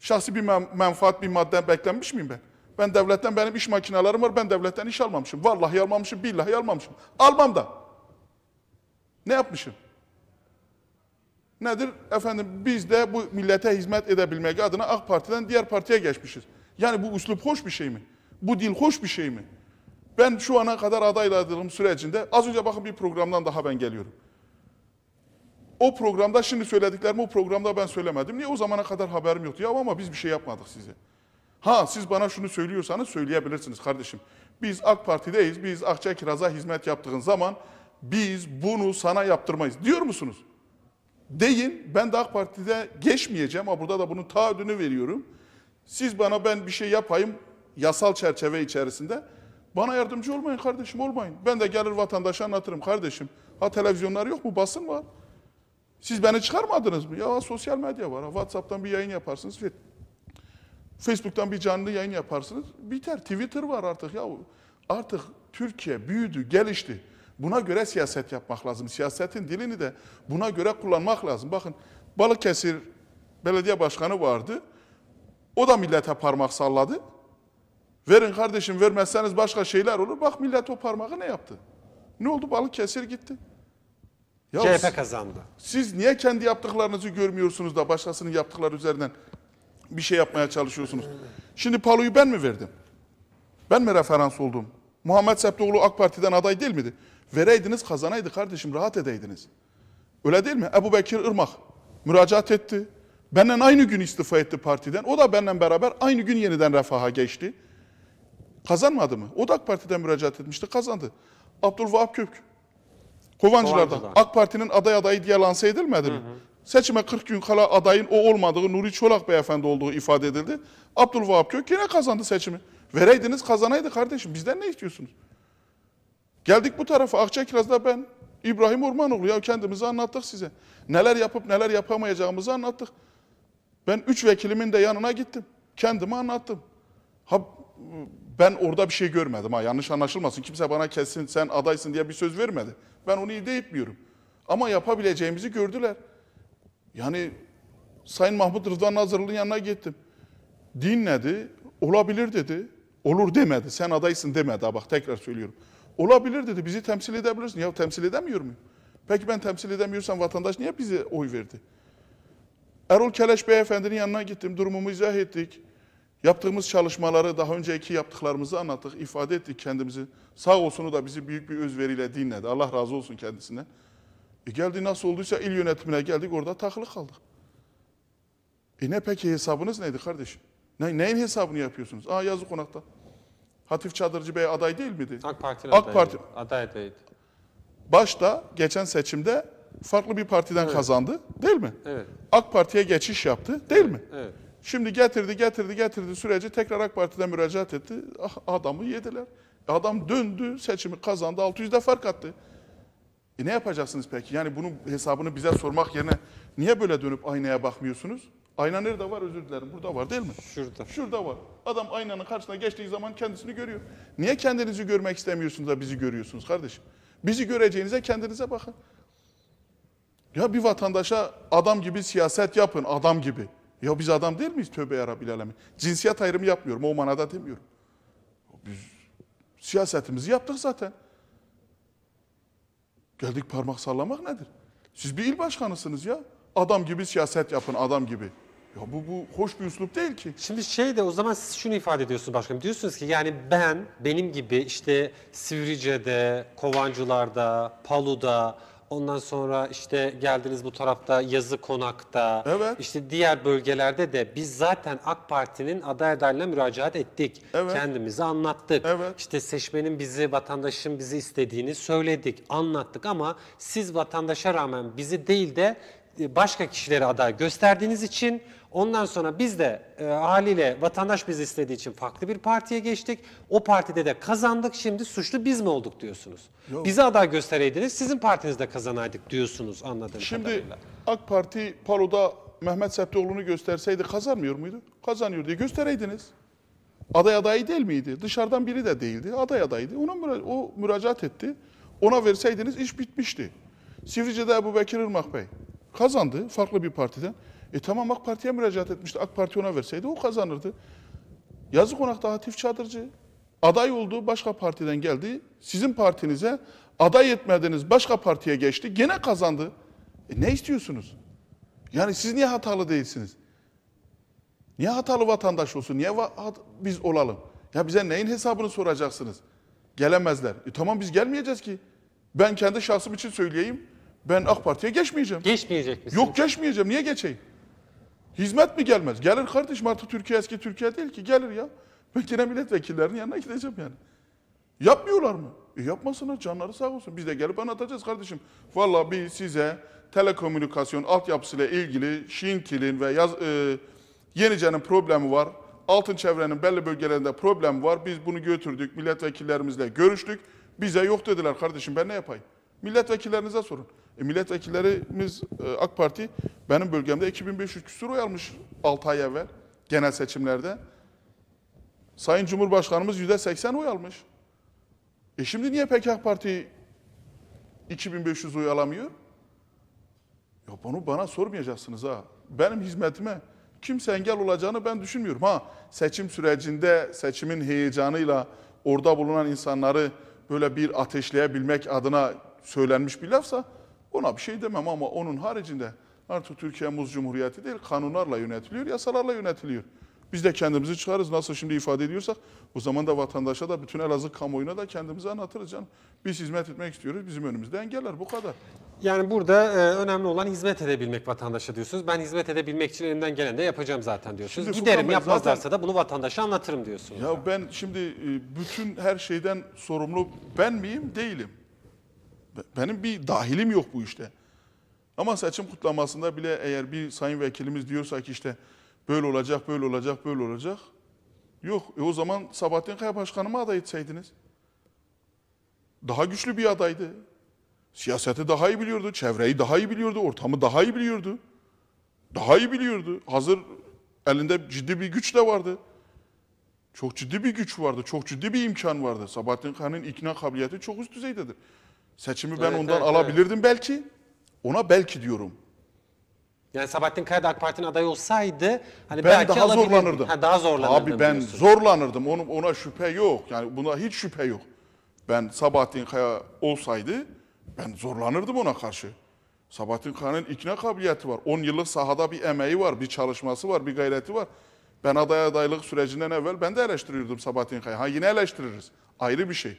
Şahsi bir menfaat, bir madden beklenmiş miyim ben? Ben devletten, benim iş makinelerim var, ben devletten iş almamışım. Vallahi almamışım, billahi almamışım. Almam da. Ne yapmışım? Nedir? Efendim biz de bu millete hizmet edebilmek adına AK Parti'den diğer partiye geçmişiz. Yani bu üslup hoş bir şey mi? Bu dil hoş bir şey mi? Ben şu ana kadar adayladığım sürecinde az önce bakın bir programdan daha ben geliyorum. O programda şimdi söylediklerimi o programda ben söylemedim. Niye o zamana kadar haberim yoktu? Ya ama biz bir şey yapmadık size. Ha siz bana şunu söylüyorsanız söyleyebilirsiniz kardeşim. Biz AK Parti'deyiz. Biz Akçay Kiraz'a hizmet yaptığın zaman biz bunu sana yaptırmayız. Diyor musunuz? Deyin ben de AK Parti'de geçmeyeceğim ama burada da bunun ta veriyorum. Siz bana ben bir şey yapayım yasal çerçeve içerisinde. Bana yardımcı olmayın kardeşim olmayın. Ben de gelir vatandaşa anlatırım kardeşim. Ha televizyonlar yok mu basın var. Siz beni çıkarmadınız mı? Ya sosyal medya var. Whatsapp'tan bir yayın yaparsınız. Facebook'tan bir canlı yayın yaparsınız. Biter. Twitter var artık ya. Artık Türkiye büyüdü, gelişti. Buna göre siyaset yapmak lazım. Siyasetin dilini de buna göre kullanmak lazım. Bakın Balıkesir belediye başkanı vardı. O da millete parmak salladı. Verin kardeşim vermezseniz başka şeyler olur. Bak millet o parmağı ne yaptı? Ne oldu? Balıkesir gitti. Ya CHP kazandı. Siz niye kendi yaptıklarınızı görmüyorsunuz da başkasının yaptıkları üzerinden bir şey yapmaya çalışıyorsunuz? Şimdi Palu'yu ben mi verdim? Ben mi referans oldum? Muhammed Septoğlu AK Parti'den aday değil miydi? Vereydiniz kazanaydı kardeşim rahat edeydiniz. Öyle değil mi? Ebu Bekir Irmak müracaat etti. Benden aynı gün istifa etti partiden. O da benden beraber aynı gün yeniden refaha geçti. Kazanmadı mı? O da AK Parti'den müracaat etmişti. Kazandı. Abdülvahap Kök, Kovancılar'da AK Parti'nin aday adayı diye lanse edilmedi mi? Hı hı. Seçime 40 gün kala adayın o olmadığı Nuri Çolak beyefendi olduğu ifade edildi. Abdülvahap Kök yine kazandı seçimi. Vereydiniz kazanaydı kardeşim. Bizden ne istiyorsunuz? Geldik bu tarafa. Akçakiraz'da ben. İbrahim Ormanoğlu ya kendimizi anlattık size. Neler yapıp neler yapamayacağımızı anlattık. Ben üç vekilimin de yanına gittim. Kendimi anlattım. Ha, ben orada bir şey görmedim ha yanlış anlaşılmasın. Kimse bana kesin sen adaysın diye bir söz vermedi. Ben onu iddia etmiyorum. Ama yapabileceğimizi gördüler. Yani Sayın Mahmut Rıdvan Nazırlı'nın yanına gittim. Dinledi, olabilir dedi. Olur demedi. Sen adaysın demedi. Ha bak tekrar söylüyorum. Olabilir dedi. Bizi temsil edebilirsin. Ya temsil edemiyor muyum? Peki ben temsil edemiyorsam vatandaş niye bize oy verdi? Erol Keleş Beyefendi'nin yanına gittim. Durumumu izah ettik. Yaptığımız çalışmaları daha önceki yaptıklarımızı anlattık, ifade ettik kendimizi. Sağ olsun da bizi büyük bir özveriyle dinledi. Allah razı olsun kendisine. E geldi nasıl olduysa il yönetimine geldik orada takılı kaldık. E ne peki hesabınız neydi kardeşim? Ne, neyin hesabını yapıyorsunuz? Aa yazı konakta. Hatif Çadırcı Bey aday değil miydi? AK Parti. AK adayı. Parti. Aday adaydı. Başta geçen seçimde farklı bir partiden evet. kazandı değil mi? Evet. AK Parti'ye geçiş yaptı değil evet. mi? Evet. Şimdi getirdi getirdi getirdi süreci tekrar AK Parti'den müracaat etti. Ah, adamı yediler. Adam döndü seçimi kazandı 600 de fark attı. E ne yapacaksınız peki? Yani bunun hesabını bize sormak yerine niye böyle dönüp aynaya bakmıyorsunuz? Ayna nerede var özür dilerim. Burada var değil mi? Şurada. Şurada var. Adam aynanın karşısına geçtiği zaman kendisini görüyor. Niye kendinizi görmek istemiyorsunuz da bizi görüyorsunuz kardeşim? Bizi göreceğinize kendinize bakın. Ya bir vatandaşa adam gibi siyaset yapın adam gibi. Ya biz adam değil miyiz tövbe yarabbil alemin? Cinsiyet ayrımı yapmıyorum o manada demiyorum. Biz siyasetimizi yaptık zaten. Geldik parmak sallamak nedir? Siz bir il başkanısınız ya. Adam gibi siyaset yapın adam gibi. Ya bu, bu hoş bir üslup değil ki. Şimdi şey de o zaman siz şunu ifade ediyorsunuz başkanım. Diyorsunuz ki yani ben benim gibi işte Sivrice'de, Kovancılar'da, Palu'da, Ondan sonra işte geldiniz bu tarafta Yazı Konak'ta, evet. işte diğer bölgelerde de biz zaten AK Parti'nin aday adaylarına müracaat ettik. Evet. Kendimizi anlattık. Evet. İşte seçmenin bizi, vatandaşın bizi istediğini söyledik, anlattık ama siz vatandaşa rağmen bizi değil de e, başka kişilere aday gösterdiğiniz için Ondan sonra biz de e, haliyle vatandaş biz istediği için farklı bir partiye geçtik. O partide de kazandık. Şimdi suçlu biz mi olduk diyorsunuz? Yok. Bize aday göstereydiniz, sizin partinizde kazanaydık diyorsunuz anladığım Şimdi, kadarıyla. Şimdi AK Parti Palo'da Mehmet Septoğlu'nu gösterseydi kazanmıyor muydu? Kazanıyor diye göstereydiniz. Aday adayı değil miydi? Dışarıdan biri de değildi. Aday adaydı. Ona müra o müracaat etti. Ona verseydiniz iş bitmişti. Sivrice'de Ebu Bekir Irmak Bey kazandı farklı bir partiden. E tamam AK Parti'ye müracaat etmişti. AK Parti ona verseydi o kazanırdı. Yazık konakta Hatif Çadırcı aday oldu, başka partiden geldi. Sizin partinize aday etmediniz, başka partiye geçti. Gene kazandı. E ne istiyorsunuz? Yani siz niye hatalı değilsiniz? Niye hatalı vatandaş olsun? Niye va biz olalım? Ya bize neyin hesabını soracaksınız? Gelemezler. E tamam biz gelmeyeceğiz ki. Ben kendi şahsım için söyleyeyim. Ben AK Parti'ye geçmeyeceğim. Geçmeyecek misin? Yok geçmeyeceğim. Niye geçeyim? Hizmet mi gelmez? Gelir kardeşim artık Türkiye eski Türkiye değil ki gelir ya. Ben yine milletvekillerinin yanına gideceğim yani. Yapmıyorlar mı? E yapmasınlar canları sağ olsun. Biz de gelip anlatacağız kardeşim. Valla bir size telekomünikasyon altyapısıyla ilgili Şintil'in ve yaz, e, Yenice'nin problemi var. Altın çevrenin belli bölgelerinde problem var. Biz bunu götürdük. Milletvekillerimizle görüştük. Bize yok dediler kardeşim ben ne yapayım? Milletvekillerinize sorun. E, milletvekillerimiz e, AK Parti benim bölgemde 2500 küsur oy almış 6 ay evvel genel seçimlerde. Sayın Cumhurbaşkanımız %80 oy almış. E şimdi niye peki AK Parti 2500 oy alamıyor? Ya bunu bana sormayacaksınız ha. Benim hizmetime kimse engel olacağını ben düşünmüyorum. Ha seçim sürecinde seçimin heyecanıyla orada bulunan insanları böyle bir ateşleyebilmek adına söylenmiş bir lafsa ona bir şey demem ama onun haricinde artık Türkiye Muz Cumhuriyeti değil, kanunlarla yönetiliyor, yasalarla yönetiliyor. Biz de kendimizi çıkarız. Nasıl şimdi ifade ediyorsak o zaman da vatandaşa da bütün Elazığ kamuoyuna da kendimizi anlatırız canım. Biz hizmet etmek istiyoruz. Bizim önümüzde engeller bu kadar. Yani burada e, önemli olan hizmet edebilmek vatandaşa diyorsunuz. Ben hizmet edebilmek için elimden geleni de yapacağım zaten diyorsunuz. Şimdi Giderim Bey, yapmazlarsa zaten, da bunu vatandaşa anlatırım diyorsunuz. Ya ben şimdi e, bütün her şeyden sorumlu ben miyim? Değilim. Benim bir dahilim yok bu işte. Ama seçim kutlamasında bile eğer bir sayın vekilimiz diyorsa ki işte böyle olacak, böyle olacak, böyle olacak. Yok e o zaman Sabahattin Kaya Başkanı'ma aday etseydiniz. Daha güçlü bir adaydı. Siyaseti daha iyi biliyordu, çevreyi daha iyi biliyordu, ortamı daha iyi biliyordu. Daha iyi biliyordu. Hazır elinde ciddi bir güç de vardı. Çok ciddi bir güç vardı, çok ciddi bir imkan vardı. Sabahattin Kaya'nın ikna kabiliyeti çok üst düzeydedir. Seçimi ben Evet, ondan evet, alabilirdim belki. Ona belki diyorum. Yani Sabahattin Kaya AK Parti'nin adayı olsaydı hani Ben belki daha zorlanırdım. Ha, daha zorlanırdım. Abi ben diyorsun. zorlanırdım. Onun ona şüphe yok. Yani buna hiç şüphe yok. Ben Sabahattin Kaya olsaydı ben zorlanırdım ona karşı. Sabahattin Kaya'nın ikna kabiliyeti var. 10 yıllık sahada bir emeği var, bir çalışması var, bir gayreti var. Ben aday adaylık sürecinden evvel ben de eleştiriyordum Sabahattin Kaya. Ha yine eleştiririz. Ayrı bir şey.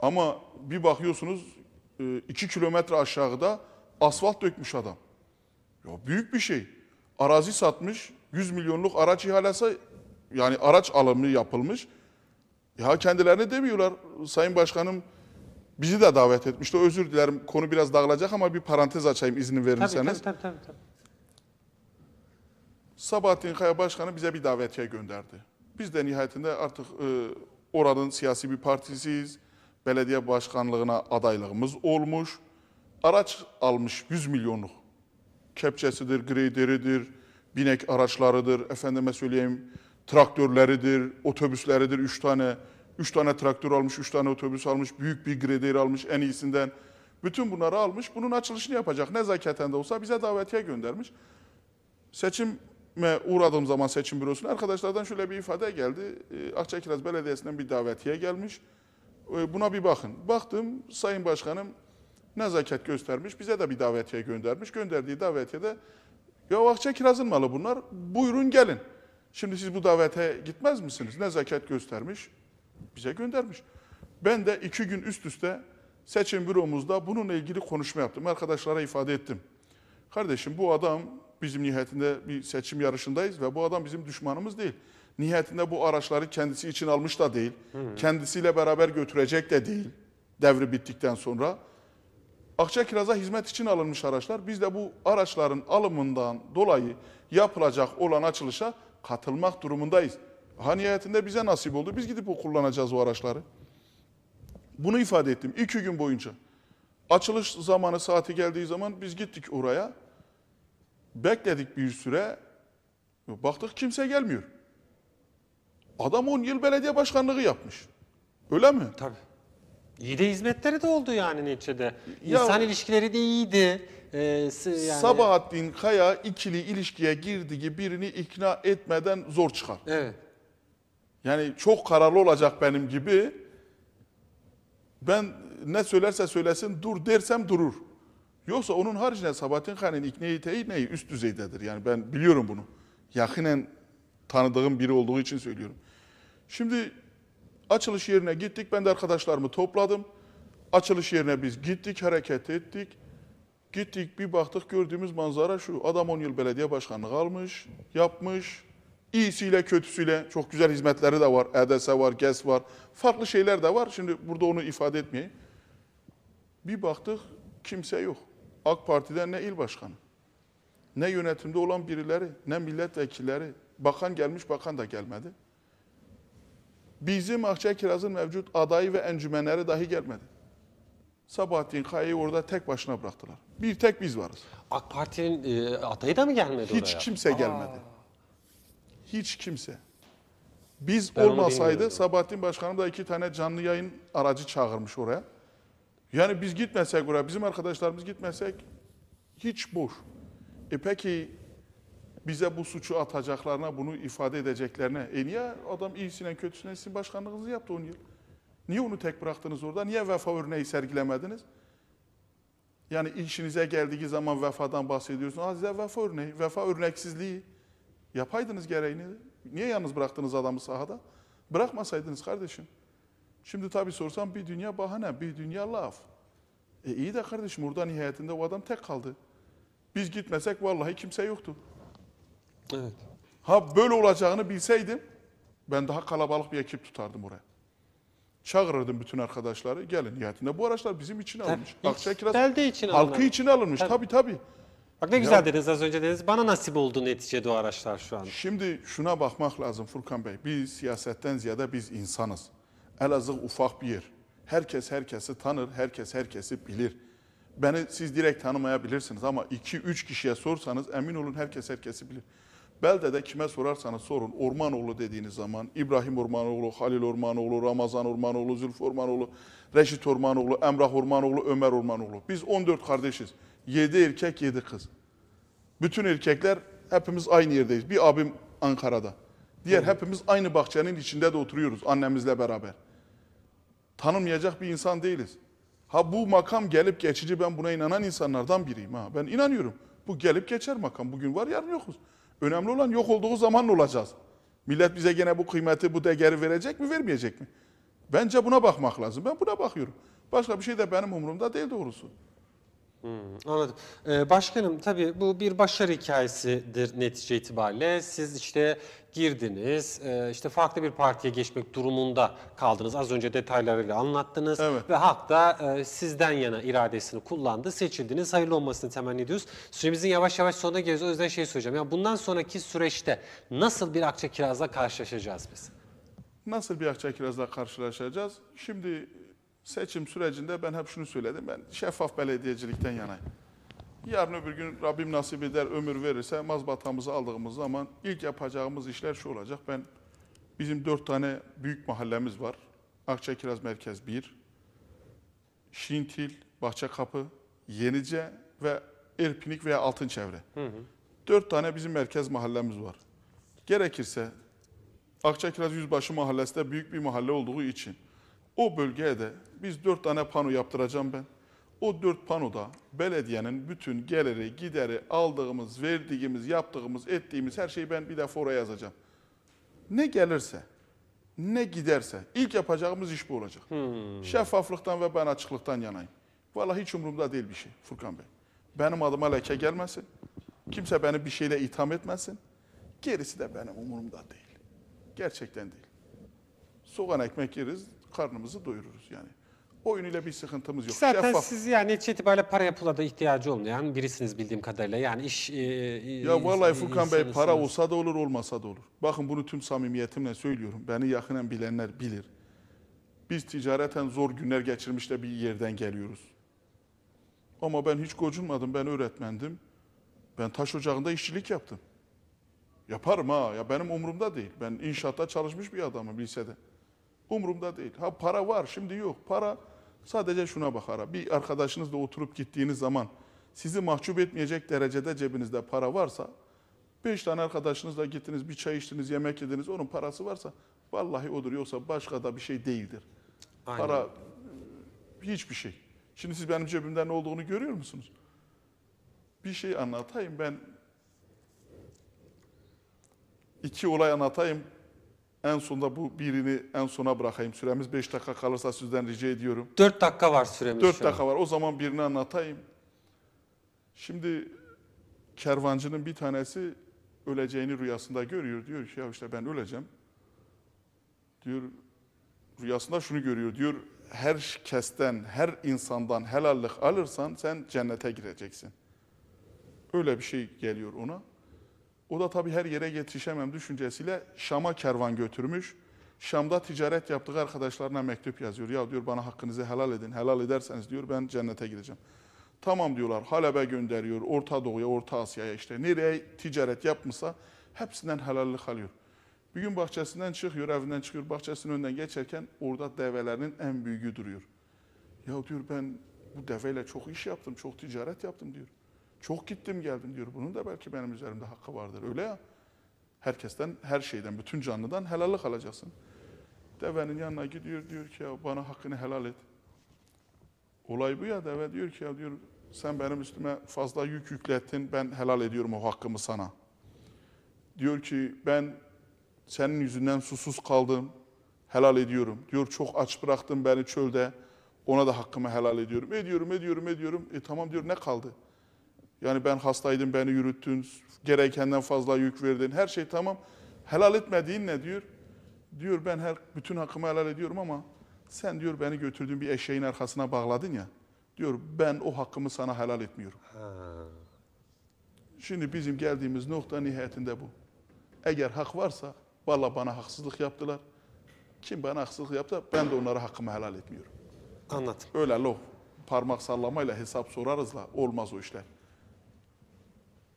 Ama bir bakıyorsunuz 2 e, kilometre aşağıda asfalt dökmüş adam. Ya büyük bir şey. Arazi satmış, 100 milyonluk araç ihalesi yani araç alımı yapılmış. Ya kendilerine demiyorlar Sayın Başkanım bizi de davet etmişti. Özür dilerim konu biraz dağılacak ama bir parantez açayım izin verirseniz. Tabii tabii tabii. tabii. Sabahattin Kaya Başkanı bize bir davetiye gönderdi. Biz de nihayetinde artık e, oranın siyasi bir partisiyiz belediye başkanlığına adaylığımız olmuş. Araç almış 100 milyonluk. Kepçesidir, graderidir, binek araçlarıdır, efendime söyleyeyim traktörleridir, otobüsleridir 3 tane. 3 tane traktör almış, 3 tane otobüs almış, büyük bir grader almış en iyisinden. Bütün bunları almış, bunun açılışını yapacak. Nezaketen de olsa bize davetiye göndermiş. Seçime uğradığım zaman seçim bürosuna arkadaşlardan şöyle bir ifade geldi. Ee, Akçakiraz Belediyesi'nden bir davetiye gelmiş. E, buna bir bakın. Baktım Sayın Başkanım nezaket göstermiş. Bize de bir davetiye göndermiş. Gönderdiği davetiyede ya bahçe kirazın malı bunlar. Buyurun gelin. Şimdi siz bu davete gitmez misiniz? Nezaket göstermiş. Bize göndermiş. Ben de iki gün üst üste seçim büromuzda bununla ilgili konuşma yaptım. Arkadaşlara ifade ettim. Kardeşim bu adam bizim nihayetinde bir seçim yarışındayız ve bu adam bizim düşmanımız değil. Nihayetinde bu araçları kendisi için almış da değil. Hı. Kendisiyle beraber götürecek de değil. Devri bittikten sonra. Akçakiraz'a hizmet için alınmış araçlar. Biz de bu araçların alımından dolayı yapılacak olan açılışa katılmak durumundayız. Ha nihayetinde bize nasip oldu. Biz gidip o kullanacağız o araçları. Bunu ifade ettim iki gün boyunca. Açılış zamanı saati geldiği zaman biz gittik oraya. Bekledik bir süre. Baktık kimse gelmiyor. Adam 10 yıl belediye başkanlığı yapmış. Öyle mi? Tabii. İyi de hizmetleri de oldu yani neticede. İnsan ya, ilişkileri de iyiydi. Ee, yani... Sabahattin Kaya ikili ilişkiye girdiği birini ikna etmeden zor çıkar. Evet. Yani çok kararlı olacak benim gibi. Ben ne söylerse söylesin dur dersem durur. Yoksa onun haricinde Sabahattin Kaya'nın ikna ikneyi neyi üst düzeydedir. Yani ben biliyorum bunu. Yakinen tanıdığım biri olduğu için söylüyorum. Şimdi açılış yerine gittik. Ben de arkadaşlarımı topladım. Açılış yerine biz gittik, hareket ettik. Gittik bir baktık gördüğümüz manzara şu. Adam 10 yıl belediye başkanlığı almış, yapmış. İyisiyle kötüsüyle çok güzel hizmetleri de var. EDES'e var, GES var. Farklı şeyler de var. Şimdi burada onu ifade etmeyeyim. Bir baktık kimse yok. AK Parti'den ne il başkanı, ne yönetimde olan birileri, ne milletvekilleri, Bakan gelmiş, bakan da gelmedi. Bizim Akçay Kiraz'ın mevcut adayı ve encümenleri dahi gelmedi. Sabahattin Kaya'yı orada tek başına bıraktılar. Bir tek biz varız. AK Parti'nin e, adayı da mı gelmedi Hiç oraya? Hiç kimse Aa. gelmedi. Hiç kimse. Biz ben olmasaydı Sabahattin Başkanım da iki tane canlı yayın aracı çağırmış oraya. Yani biz gitmesek oraya, bizim arkadaşlarımız gitmesek hiç boş. E peki bize bu suçu atacaklarına, bunu ifade edeceklerine. E niye adam iyisinden kötüsünden sizin başkanlığınızı yaptı 10 yıl? Niye onu tek bıraktınız orada? Niye vefa örneği sergilemediniz? Yani işinize geldiği zaman vefadan bahsediyorsunuz. Ha size vefa örneği, vefa örneksizliği. Yapaydınız gereğini. Niye yalnız bıraktınız adamı sahada? Bırakmasaydınız kardeşim. Şimdi tabii sorsam bir dünya bahane, bir dünya laf. E iyi de kardeşim orada nihayetinde o adam tek kaldı. Biz gitmesek vallahi kimse yoktu. Evet. Ha böyle olacağını bilseydim ben daha kalabalık bir ekip tutardım oraya. Çağırırdım bütün arkadaşları. Gelin niyetinde bu araçlar bizim için alınmış. Akçay Kiraz belde için alınmış. halkı için alınmış. Tabii tabii. tabii. Bak ne güzel dediniz az önce dediniz. Bana nasip oldu neticede o araçlar şu an. Şimdi şuna bakmak lazım Furkan Bey. Biz siyasetten ziyade biz insanız. Elazığ ufak bir yer. Herkes herkesi tanır, herkes herkesi bilir. Beni siz direkt tanımayabilirsiniz ama 2-3 kişiye sorsanız emin olun herkes herkesi bilir. Beldede kime sorarsanız sorun Ormanoğlu dediğiniz zaman İbrahim Ormanoğlu, Halil Ormanoğlu, Ramazan Ormanoğlu, Zülfü Ormanoğlu, Reşit Ormanoğlu, Emrah Ormanoğlu, Ömer Ormanoğlu. Biz 14 kardeşiz. 7 erkek, 7 kız. Bütün erkekler hepimiz aynı yerdeyiz. Bir abim Ankara'da. Diğer evet. hepimiz aynı bahçenin içinde de oturuyoruz annemizle beraber. Tanınmayacak bir insan değiliz. Ha bu makam gelip geçici ben buna inanan insanlardan biriyim ha. Ben inanıyorum. Bu gelip geçer makam. Bugün var yarın yokuz. Önemli olan yok olduğu zaman olacağız. Millet bize gene bu kıymeti, bu değeri verecek mi, vermeyecek mi? Bence buna bakmak lazım. Ben buna bakıyorum. Başka bir şey de benim umurumda değil doğrusu. Hmm, anladım. Ee, başkanım tabii bu bir başarı hikayesidir netice itibariyle. Siz işte girdiniz, e, işte farklı bir partiye geçmek durumunda kaldınız. Az önce detaylarıyla anlattınız evet. ve halk da e, sizden yana iradesini kullandı, seçildiniz. Hayırlı olmasını temenni ediyoruz. Süremizin yavaş yavaş sonuna geliyoruz. O yüzden şey söyleyeceğim. Ya bundan sonraki süreçte nasıl bir akça kirazla karşılaşacağız biz? Nasıl bir akça kirazla karşılaşacağız? Şimdi seçim sürecinde ben hep şunu söyledim. Ben şeffaf belediyecilikten yanayım. Yarın öbür gün Rabbim nasip eder, ömür verirse mazbatamızı aldığımız zaman ilk yapacağımız işler şu olacak. Ben Bizim dört tane büyük mahallemiz var. Akçakiraz Merkez 1, Şintil, Bahçekapı, Yenice ve Erpinik veya Altınçevre. Hı hı. Dört tane bizim merkez mahallemiz var. Gerekirse Akçakiraz Yüzbaşı Mahallesi de büyük bir mahalle olduğu için o bölgeye de biz dört tane pano yaptıracağım ben. O dört panoda belediyenin bütün geliri, gideri, aldığımız, verdiğimiz, yaptığımız, ettiğimiz her şeyi ben bir defa oraya yazacağım. Ne gelirse, ne giderse ilk yapacağımız iş bu olacak. Hmm. Şeffaflıktan ve ben açıklıktan yanayım. Vallahi hiç umurumda değil bir şey Furkan Bey. Benim adıma leke gelmesin. Kimse beni bir şeyle itham etmesin. Gerisi de benim umurumda değil. Gerçekten değil. Soğan ekmek yeriz, karnımızı doyururuz yani. Oyunuyla bir sıkıntımız yok. Zaten Şeffaf. siz yani netice itibariyle para pula da ihtiyacı olmayan birisiniz bildiğim kadarıyla. Yani iş... E, e ya vallahi Furkan Bey para olsa da olur olmasa da olur. Bakın bunu tüm samimiyetimle söylüyorum. Beni yakından bilenler bilir. Biz ticareten zor günler geçirmiş de bir yerden geliyoruz. Ama ben hiç gocunmadım. Ben öğretmendim. Ben taş ocağında işçilik yaptım. Yaparım ha. Ya benim umurumda değil. Ben inşaatta çalışmış bir adamım lisede. Umurumda değil. Ha para var şimdi yok. Para sadece şuna bakar. Bir arkadaşınızla oturup gittiğiniz zaman sizi mahcup etmeyecek derecede cebinizde para varsa, beş tane arkadaşınızla gittiniz, bir çay içtiniz, yemek yediniz, onun parası varsa vallahi odur. Yoksa başka da bir şey değildir. Aynen. Para e, hiçbir şey. Şimdi siz benim cebimden ne olduğunu görüyor musunuz? Bir şey anlatayım ben. iki olay anlatayım. En sonda bu birini en sona bırakayım. Süremiz 5 dakika kalırsa sizden rica ediyorum. 4 dakika var süremiz. 4 dakika var. O zaman birini anlatayım. Şimdi kervancının bir tanesi öleceğini rüyasında görüyor. Diyor ki ya işte ben öleceğim. Diyor rüyasında şunu görüyor. Diyor her kesten, her insandan helallik alırsan sen cennete gireceksin. Öyle bir şey geliyor ona. O da tabii her yere yetişemem düşüncesiyle Şam'a kervan götürmüş. Şam'da ticaret yaptığı arkadaşlarına mektup yazıyor. Ya diyor bana hakkınızı helal edin. Helal ederseniz diyor ben cennete gideceğim. Tamam diyorlar. Halep'e gönderiyor. Orta Doğu'ya, Orta Asya'ya işte. Nereye ticaret yapmışsa hepsinden helallik alıyor. Bir gün bahçesinden çıkıyor, evinden çıkıyor. Bahçesinin önünden geçerken orada develerinin en büyüğü duruyor. Ya diyor ben bu deveyle çok iş yaptım, çok ticaret yaptım diyor. Çok gittim geldim diyor. Bunun da belki benim üzerimde hakkı vardır. Öyle ya. Herkesten, her şeyden, bütün canlıdan helallik alacaksın. Devenin yanına gidiyor diyor ki ya bana hakkını helal et. Olay bu ya deve diyor ki ya diyor sen benim üstüme fazla yük yüklettin ben helal ediyorum o hakkımı sana. Diyor ki ben senin yüzünden susuz kaldım helal ediyorum. Diyor çok aç bıraktın beni çölde ona da hakkımı helal ediyorum. Ediyorum ediyorum ediyorum. E tamam diyor ne kaldı? Yani ben hastaydım, beni yürüttün, gerekenden fazla yük verdin, her şey tamam. Helal etmediğin ne diyor? Diyor ben her bütün hakkımı helal ediyorum ama sen diyor beni götürdüğün bir eşeğin arkasına bağladın ya. Diyor ben o hakkımı sana helal etmiyorum. Şimdi bizim geldiğimiz nokta nihayetinde bu. Eğer hak varsa valla bana haksızlık yaptılar. Kim bana haksızlık yaptı ben de onlara hakkımı helal etmiyorum. Anladım. Öyle lo parmak sallamayla hesap sorarızla olmaz o işler.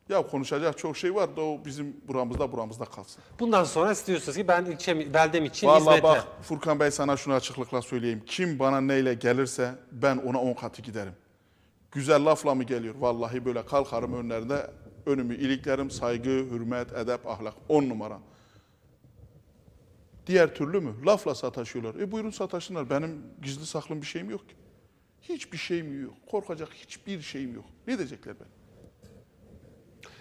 Ya konuşacak çok şey var da o bizim buramızda buramızda kalsın. Bundan sonra istiyorsunuz ki ben ilçem, beldem için Vallahi hizmete. bak Furkan Bey sana şunu açıklıkla söyleyeyim. Kim bana neyle gelirse ben ona on katı giderim. Güzel lafla mı geliyor? Vallahi böyle kalkarım önlerinde önümü iliklerim saygı, hürmet, edep, ahlak on numara. Diğer türlü mü? Lafla sataşıyorlar. E buyurun sataşsınlar. Benim gizli saklım bir şeyim yok ki. Hiçbir şeyim yok. Korkacak hiçbir şeyim yok. Ne diyecekler ben?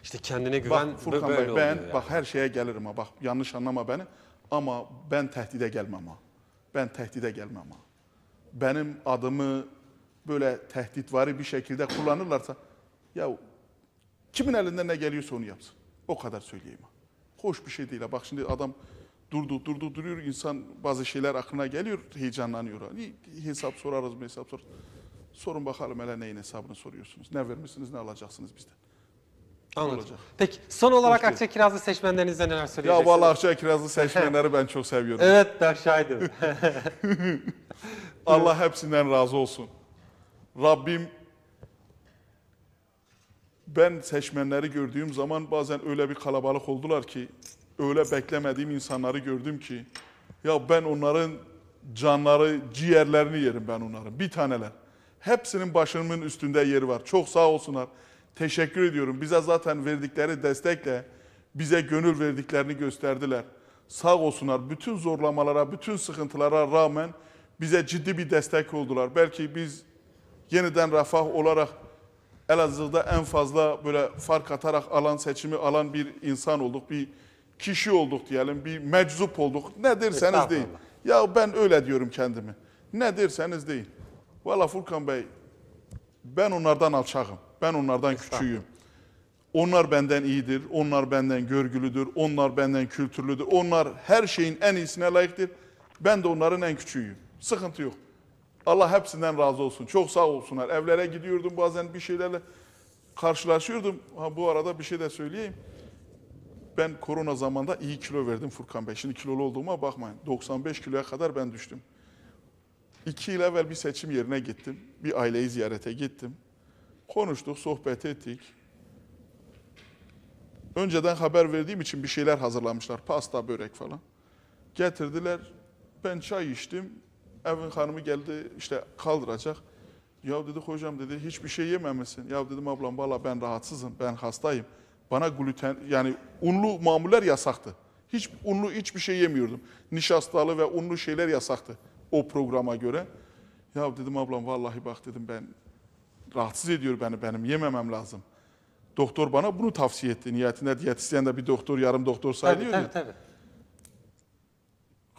İşte kendine güven bak, Furkan böyle Bey, ben yani. bak her şeye gelirim ha. Bak yanlış anlama beni. Ama ben tehdide gelmem ha. Ben tehdide gelmem ha. Benim adımı böyle tehditvari bir şekilde kullanırlarsa ya kimin elinden ne geliyorsa onu yapsın. O kadar söyleyeyim ha. Hoş bir şey değil ha. Bak şimdi adam durdu durdu duruyor insan bazı şeyler aklına geliyor heyecanlanıyor. Hani hesap sorarız mı hesap sorarız. Sorun bakalım hele neyin hesabını soruyorsunuz. Ne vermişsiniz ne alacaksınız bizden. Anladım. olacak. Peki son olarak Hoş Akça Kirazlı seçmenlerinizden neler söyleyeceksiniz? Ya vallahi Akça Kirazlı seçmenleri ben çok seviyorum. Evet ben şahidim. Allah hepsinden razı olsun. Rabbim ben seçmenleri gördüğüm zaman bazen öyle bir kalabalık oldular ki öyle beklemediğim insanları gördüm ki ya ben onların canları, ciğerlerini yerim ben onların. Bir taneler. Hepsinin başımın üstünde yeri var. Çok sağ olsunlar teşekkür ediyorum. Bize zaten verdikleri destekle bize gönül verdiklerini gösterdiler. Sağ olsunlar bütün zorlamalara, bütün sıkıntılara rağmen bize ciddi bir destek oldular. Belki biz yeniden refah olarak Elazığ'da en fazla böyle fark atarak alan seçimi alan bir insan olduk, bir kişi olduk diyelim, bir meczup olduk. Ne derseniz deyin. Ya ben öyle diyorum kendimi. Ne derseniz deyin. Valla Furkan Bey, ben onlardan alçakım. Ben onlardan küçüğüm. Onlar benden iyidir, onlar benden görgülüdür, onlar benden kültürlüdür, onlar her şeyin en iyisine layıktır. Ben de onların en küçüğüyüm. Sıkıntı yok. Allah hepsinden razı olsun. Çok sağ olsunlar. Evlere gidiyordum bazen bir şeylerle karşılaşıyordum. Ha bu arada bir şey de söyleyeyim. Ben korona zamanında iyi kilo verdim Furkan Bey. Şimdi kilolu olduğuma bakmayın. 95 kiloya kadar ben düştüm. İki yıl evvel bir seçim yerine gittim. Bir aileyi ziyarete gittim. Konuştuk, sohbet ettik. Önceden haber verdiğim için bir şeyler hazırlamışlar. Pasta, börek falan. Getirdiler. Ben çay içtim. Evin hanımı geldi işte kaldıracak. Ya dedi hocam dedi hiçbir şey yememesin. Ya dedim ablam valla ben rahatsızım, ben hastayım. Bana gluten yani unlu mamuller yasaktı. Hiç unlu hiçbir şey yemiyordum. Nişastalı ve unlu şeyler yasaktı o programa göre. Ya dedim ablam vallahi bak dedim ben rahatsız ediyor beni, benim yememem lazım. Doktor bana bunu tavsiye etti. Niyetinde diyetisyen de bir doktor, yarım doktor sayılıyor tabii, Tabii, tabii.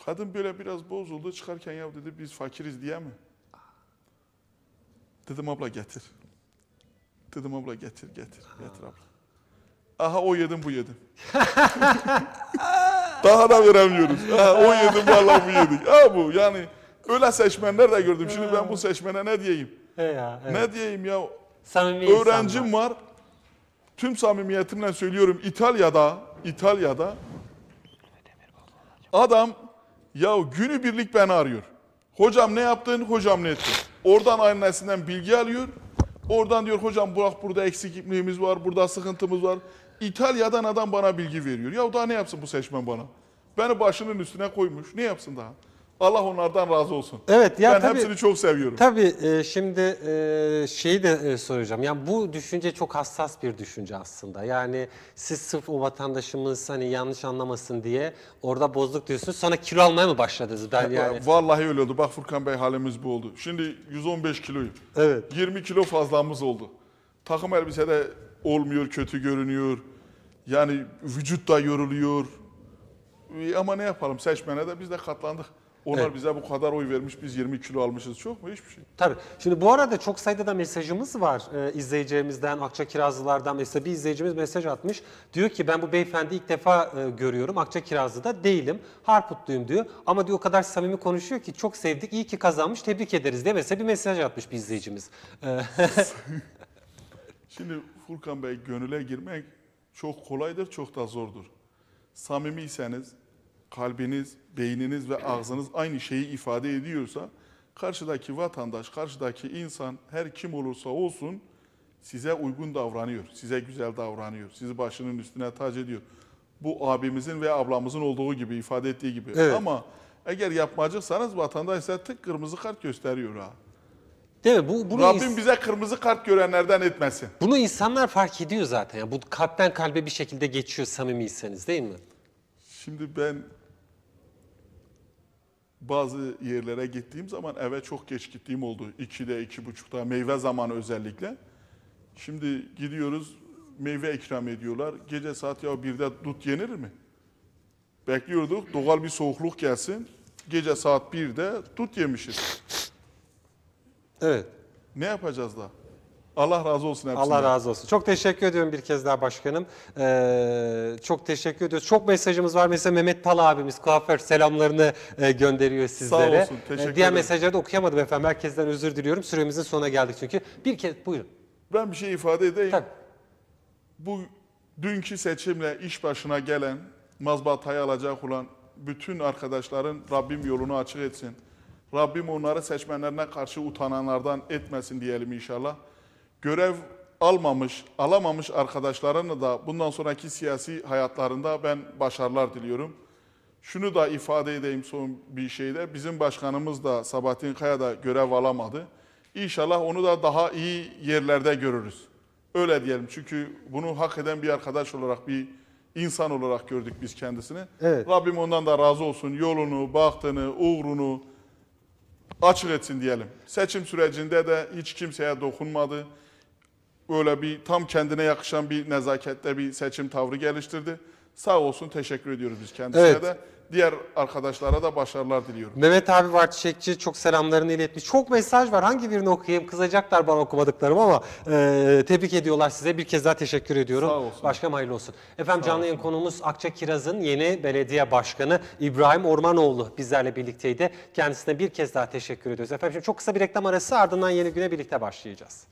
Kadın böyle biraz bozuldu. Çıkarken ya dedi biz fakiriz diye mi? Dedim abla getir. Dedim abla getir, getir, getir abla. Aha o yedim, bu yedim. Daha da veremiyoruz. Aha, o yedim, valla bu yedik. Ha bu yani öyle seçmenler de gördüm. Şimdi ben bu seçmene ne diyeyim? Ne diyeyim ya? Samimi Öğrencim insanlar. var. Tüm samimiyetimle söylüyorum İtalya'da, İtalya'da adam ya günü birlik beni arıyor. Hocam ne yaptın? Hocam ne ettin? Oradan annesinden bilgi alıyor. Oradan diyor hocam Burak burada eksikliğimiz var, burada sıkıntımız var. İtalya'dan adam bana bilgi veriyor. Ya daha ne yapsın bu seçmen bana? Beni başının üstüne koymuş. Ne yapsın daha? Allah onlardan razı olsun. Evet. Ya ben tabii, hepsini çok seviyorum. Tabii e, şimdi e, şeyi de e, soracağım. Yani bu düşünce çok hassas bir düşünce aslında. Yani siz sırf o vatandaşımız hani yanlış anlamasın diye orada bozduk diyorsunuz. Sonra kilo almaya mı başladınız? Ben yani. Vallahi öyle oldu. Bak Furkan Bey halimiz bu oldu. Şimdi 115 kiloyum. Evet. 20 kilo fazlamız oldu. Takım de olmuyor, kötü görünüyor. Yani vücut da yoruluyor. E, ama ne yapalım seçmene de biz de katlandık. Onlar evet. bize bu kadar oy vermiş, biz 20 kilo almışız. Çok mu? Hiçbir şey. Tabii. Şimdi bu arada çok sayıda da mesajımız var e, izleyeceğimizden, Kirazlılardan Mesela bir izleyicimiz mesaj atmış. Diyor ki ben bu beyefendi ilk defa e, görüyorum. Akçakirazlı'da değilim. Harputluyum diyor. Ama diyor o kadar samimi konuşuyor ki çok sevdik, iyi ki kazanmış, tebrik ederiz diye mesela bir mesaj atmış bir izleyicimiz. E, Şimdi Furkan Bey gönüle girmek çok kolaydır, çok da zordur. Samimiyseniz, kalbiniz, beyniniz ve ağzınız aynı şeyi ifade ediyorsa karşıdaki vatandaş, karşıdaki insan her kim olursa olsun size uygun davranıyor, size güzel davranıyor, sizi başının üstüne tac ediyor. Bu abimizin ve ablamızın olduğu gibi, ifade ettiği gibi. Evet. Ama eğer yapmacıksanız vatandaş size tık kırmızı kart gösteriyor ha. Değil mi? Bu, bunu Rabbim bize kırmızı kart görenlerden etmesin. Bunu insanlar fark ediyor zaten. Yani bu kalpten kalbe bir şekilde geçiyor samimiyseniz değil mi? Şimdi ben bazı yerlere gittiğim zaman eve çok geç gittiğim oldu. 2'de, 2.30'da meyve zamanı özellikle. Şimdi gidiyoruz meyve ikram ediyorlar. Gece saat ya birde dut yenir mi? Bekliyorduk doğal bir soğukluk gelsin. Gece saat birde dut yemişiz. Evet. Ne yapacağız da? Allah razı olsun hepsinden. Allah razı olsun. Çok teşekkür ediyorum bir kez daha başkanım. Ee, çok teşekkür ediyoruz. Çok mesajımız var. Mesela Mehmet Pala abimiz kuaför selamlarını e, gönderiyor sizlere. Sağ olsun. Ee, teşekkür Diğer mesajları da okuyamadım efendim. Herkesten özür diliyorum. Süremizin sonuna geldik çünkü. Bir kez buyurun. Ben bir şey ifade edeyim. Tabii. Bu dünkü seçimle iş başına gelen, mazbatayı alacak olan bütün arkadaşların Rabbim yolunu açık etsin. Rabbim onları seçmenlerine karşı utananlardan etmesin diyelim inşallah görev almamış, alamamış arkadaşlarına da bundan sonraki siyasi hayatlarında ben başarılar diliyorum. Şunu da ifade edeyim son bir şeyde. Bizim başkanımız da Sabahattin Kaya da görev alamadı. İnşallah onu da daha iyi yerlerde görürüz. Öyle diyelim. Çünkü bunu hak eden bir arkadaş olarak, bir insan olarak gördük biz kendisini. Evet. Rabbim ondan da razı olsun. Yolunu, bahtını, uğrunu açık etsin diyelim. Seçim sürecinde de hiç kimseye dokunmadı böyle bir tam kendine yakışan bir nezakette bir seçim tavrı geliştirdi. Sağ olsun teşekkür ediyoruz biz kendisine evet. de. Diğer arkadaşlara da başarılar diliyorum. Mehmet abi var çiçekçi çok selamlarını iletmiş. Çok mesaj var hangi birini okuyayım kızacaklar bana okumadıklarım ama e, tebrik ediyorlar size. Bir kez daha teşekkür ediyorum. Sağ olsun. Başka hayırlı olsun. Efendim Sağ canlı yayın konuğumuz Akça Kiraz'ın yeni belediye başkanı İbrahim Ormanoğlu bizlerle birlikteydi. Kendisine bir kez daha teşekkür ediyoruz. Efendim şimdi çok kısa bir reklam arası ardından yeni güne birlikte başlayacağız.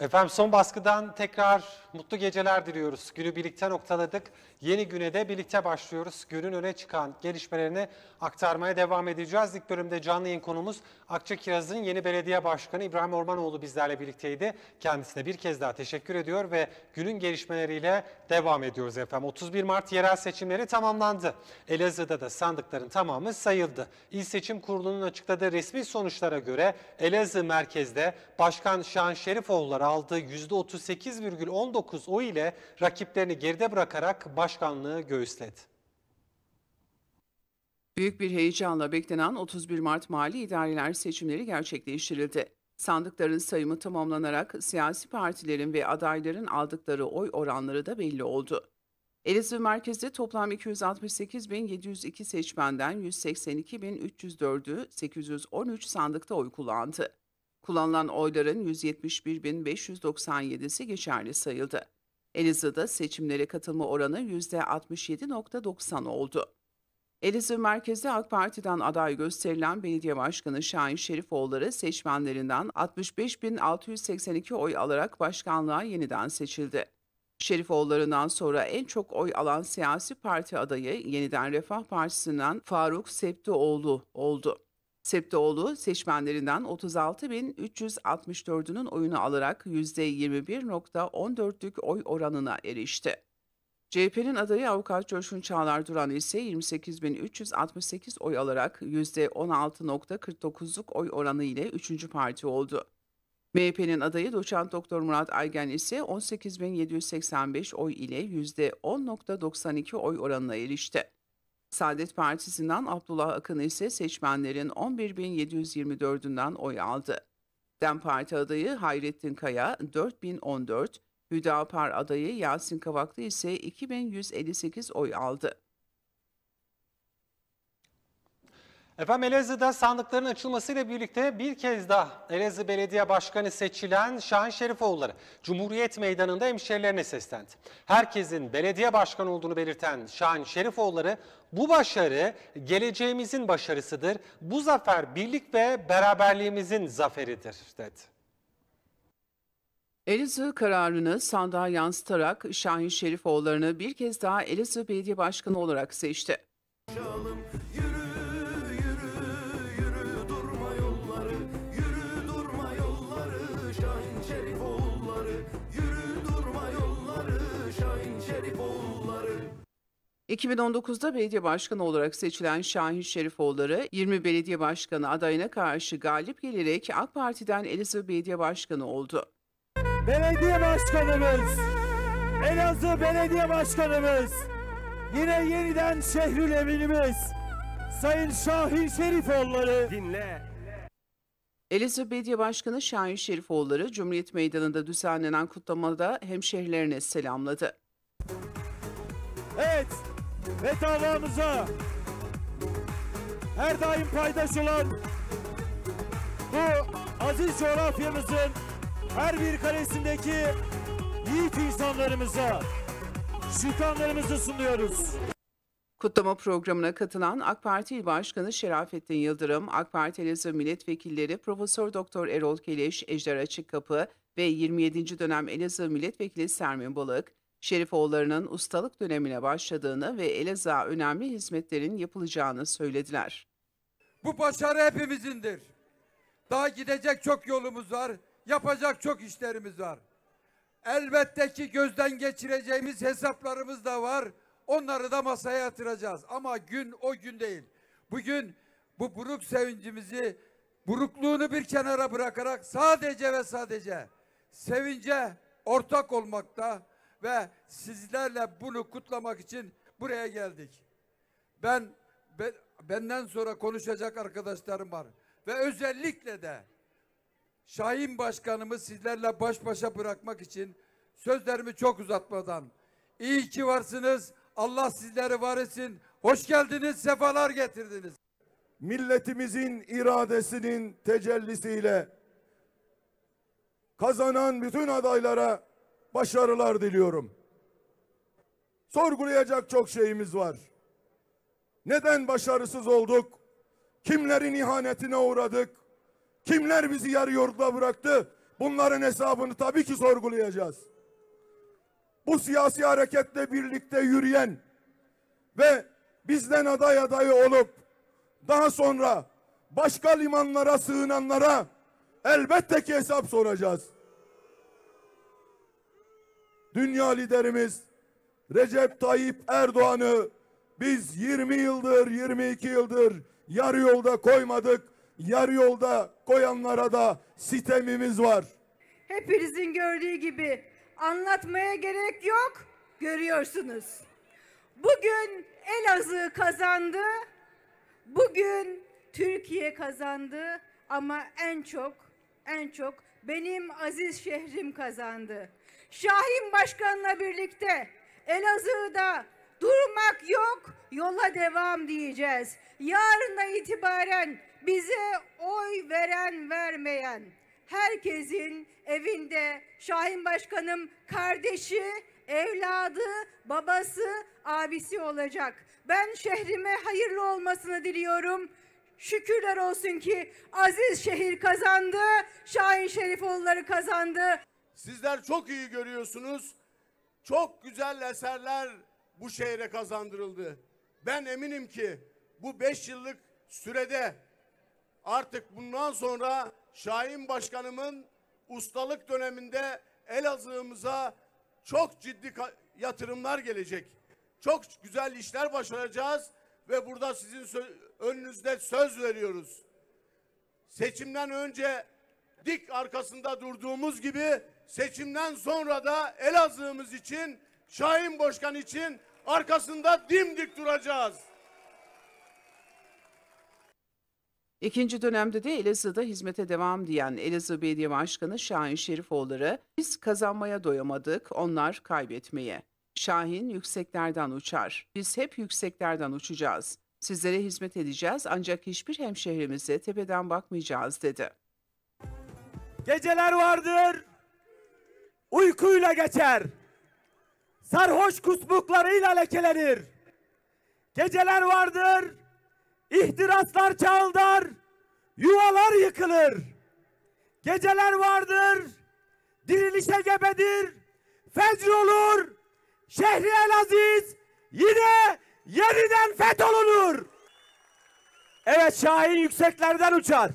Efendim son baskıdan tekrar mutlu geceler diliyoruz. Günü birlikte noktaladık. Yeni güne de birlikte başlıyoruz. Günün öne çıkan gelişmelerini aktarmaya devam edeceğiz. İlk bölümde canlı yayın konumuz Akçakiraz'ın yeni belediye başkanı İbrahim Ormanoğlu bizlerle birlikteydi. Kendisine bir kez daha teşekkür ediyor ve günün gelişmeleriyle devam ediyoruz efendim. 31 Mart yerel seçimleri tamamlandı. Elazığ'da da sandıkların tamamı sayıldı. İl Seçim Kurulu'nun açıkladığı resmi sonuçlara göre Elazığ merkezde Başkan Şahan Şerifoğulları aldığı %38,19 oy ile rakiplerini geride bırakarak baş başkanlığı göğüsledi. Büyük bir heyecanla beklenen 31 Mart Mali İdareler seçimleri gerçekleştirildi. Sandıkların sayımı tamamlanarak siyasi partilerin ve adayların aldıkları oy oranları da belli oldu. Elazığ merkezde toplam 268.702 seçmenden 182.304'ü 813 sandıkta oy kullandı. Kullanılan oyların 171.597'si geçerli sayıldı. Elazığ'da seçimlere katılma oranı %67.90 oldu. Elazığ merkezde AK Parti'den aday gösterilen Belediye Başkanı Şahin Şerifoğulları seçmenlerinden 65.682 oy alarak başkanlığa yeniden seçildi. Şerifoğullarından sonra en çok oy alan siyasi parti adayı yeniden Refah Partisi'nden Faruk Septioğlu oldu. Septoğlu seçmenlerinden 36.364'ünün oyunu alarak %21.14'lük oy oranına erişti. CHP'nin adayı avukat Coşkun Çağlar Duran ise 28.368 oy alarak %16.49'luk oy oranı ile 3. parti oldu. MHP'nin adayı doçent doktor Murat Aygen ise 18.785 oy ile %10.92 oy oranına erişti. Saadet Partisi'nden Abdullah Akın ise seçmenlerin 11.724'ünden oy aldı. DEM Parti adayı Hayrettin Kaya 4014, Hüdapar adayı Yasin Kavaklı ise 2158 oy aldı. Efendim Elazığ'da sandıkların açılmasıyla birlikte bir kez daha Elazığ Belediye Başkanı seçilen Şahin Şerifoğulları Cumhuriyet Meydanı'nda hemşerilerine seslendi. Herkesin belediye başkanı olduğunu belirten Şahin Şerifoğulları bu başarı geleceğimizin başarısıdır. Bu zafer birlik ve beraberliğimizin zaferidir dedi. Elazığ kararını sandığa yansıtarak Şahin Şerifoğulları'nı bir kez daha Elazığ Belediye Başkanı olarak seçti. Çalım, yürü. 2019'da belediye başkanı olarak seçilen Şahin Şerifoğulları 20 belediye başkanı adayına karşı galip gelerek AK Parti'den Elazığ Belediye Başkanı oldu. Belediye Başkanımız, Elazığ Belediye Başkanımız, yine yeniden şehrin eminimiz Sayın Şahin Şerifoğulları. Dinle. Elazığ Belediye Başkanı Şahin Şerifoğulları Cumhuriyet Meydanı'nda düzenlenen kutlamada hemşehrilerine selamladı. Evet, ve davamıza her daim paydaş olan bu aziz coğrafyamızın her bir kalesindeki yiğit insanlarımıza şükranlarımızı sunuyoruz. Kutlama programına katılan AK Parti İl Başkanı Şerafettin Yıldırım, AK Parti milletvekilleri Profesör Doktor Erol Keleş, Ejder Açıkkapı ve 27. dönem Elazığ Milletvekili Sermin Balık, Şerifoğulları'nın ustalık dönemine başladığını ve Elazığ'a önemli hizmetlerin yapılacağını söylediler. Bu başarı hepimizindir. Daha gidecek çok yolumuz var, yapacak çok işlerimiz var. Elbette ki gözden geçireceğimiz hesaplarımız da var. Onları da masaya yatıracağız. Ama gün o gün değil. Bugün bu buruk sevincimizi, burukluğunu bir kenara bırakarak sadece ve sadece sevince ortak olmakta, ve sizlerle bunu kutlamak için buraya geldik. Ben, ben benden sonra konuşacak arkadaşlarım var ve özellikle de Şahin Başkanımı sizlerle baş başa bırakmak için sözlerimi çok uzatmadan iyi ki varsınız. Allah sizleri var etsin. Hoş geldiniz, sefalar getirdiniz. Milletimizin iradesinin tecellisiyle kazanan bütün adaylara başarılar diliyorum. Sorgulayacak çok şeyimiz var. Neden başarısız olduk? Kimlerin ihanetine uğradık? Kimler bizi yarı yolda bıraktı? Bunların hesabını tabii ki sorgulayacağız. Bu siyasi hareketle birlikte yürüyen ve bizden aday adayı olup daha sonra başka limanlara sığınanlara elbette ki hesap soracağız dünya liderimiz Recep Tayyip Erdoğan'ı biz 20 yıldır 22 yıldır yarı yolda koymadık. Yarı yolda koyanlara da sitemimiz var. Hepinizin gördüğü gibi anlatmaya gerek yok. Görüyorsunuz. Bugün Elazığ kazandı. Bugün Türkiye kazandı ama en çok en çok benim aziz şehrim kazandı. Şahin Başkan'la birlikte Elazığ'da durmak yok, yola devam diyeceğiz. Yarına itibaren bize oy veren vermeyen herkesin evinde Şahin Başkanım kardeşi, evladı, babası, abisi olacak. Ben şehrime hayırlı olmasını diliyorum. Şükürler olsun ki aziz şehir kazandı, Şahin Şerifoğulları kazandı. Sizler çok iyi görüyorsunuz. Çok güzel eserler bu şehre kazandırıldı. Ben eminim ki bu beş yıllık sürede artık bundan sonra Şahin Başkanımın ustalık döneminde Elazığ'ımıza çok ciddi yatırımlar gelecek. Çok güzel işler başaracağız ve burada sizin sö önünüzde söz veriyoruz. Seçimden önce dik arkasında durduğumuz gibi seçimden sonra da Elazığ'ımız için, Şahin Başkan için arkasında dimdik duracağız. İkinci dönemde de Elazığ'da hizmete devam diyen Elazığ Belediye Başkanı Şahin Şerifoğulları, biz kazanmaya doyamadık, onlar kaybetmeye. Şahin yükseklerden uçar. Biz hep yükseklerden uçacağız. Sizlere hizmet edeceğiz ancak hiçbir hemşehrimize tepeden bakmayacağız dedi. Geceler vardır, uykuyla geçer. Sarhoş kusmuklarıyla lekelenir. Geceler vardır, ihtiraslar çaldar, yuvalar yıkılır. Geceler vardır, dirilişe gebedir, fecr olur, şehri el aziz yine yeniden fetholunur. Evet Şahin yükseklerden uçar.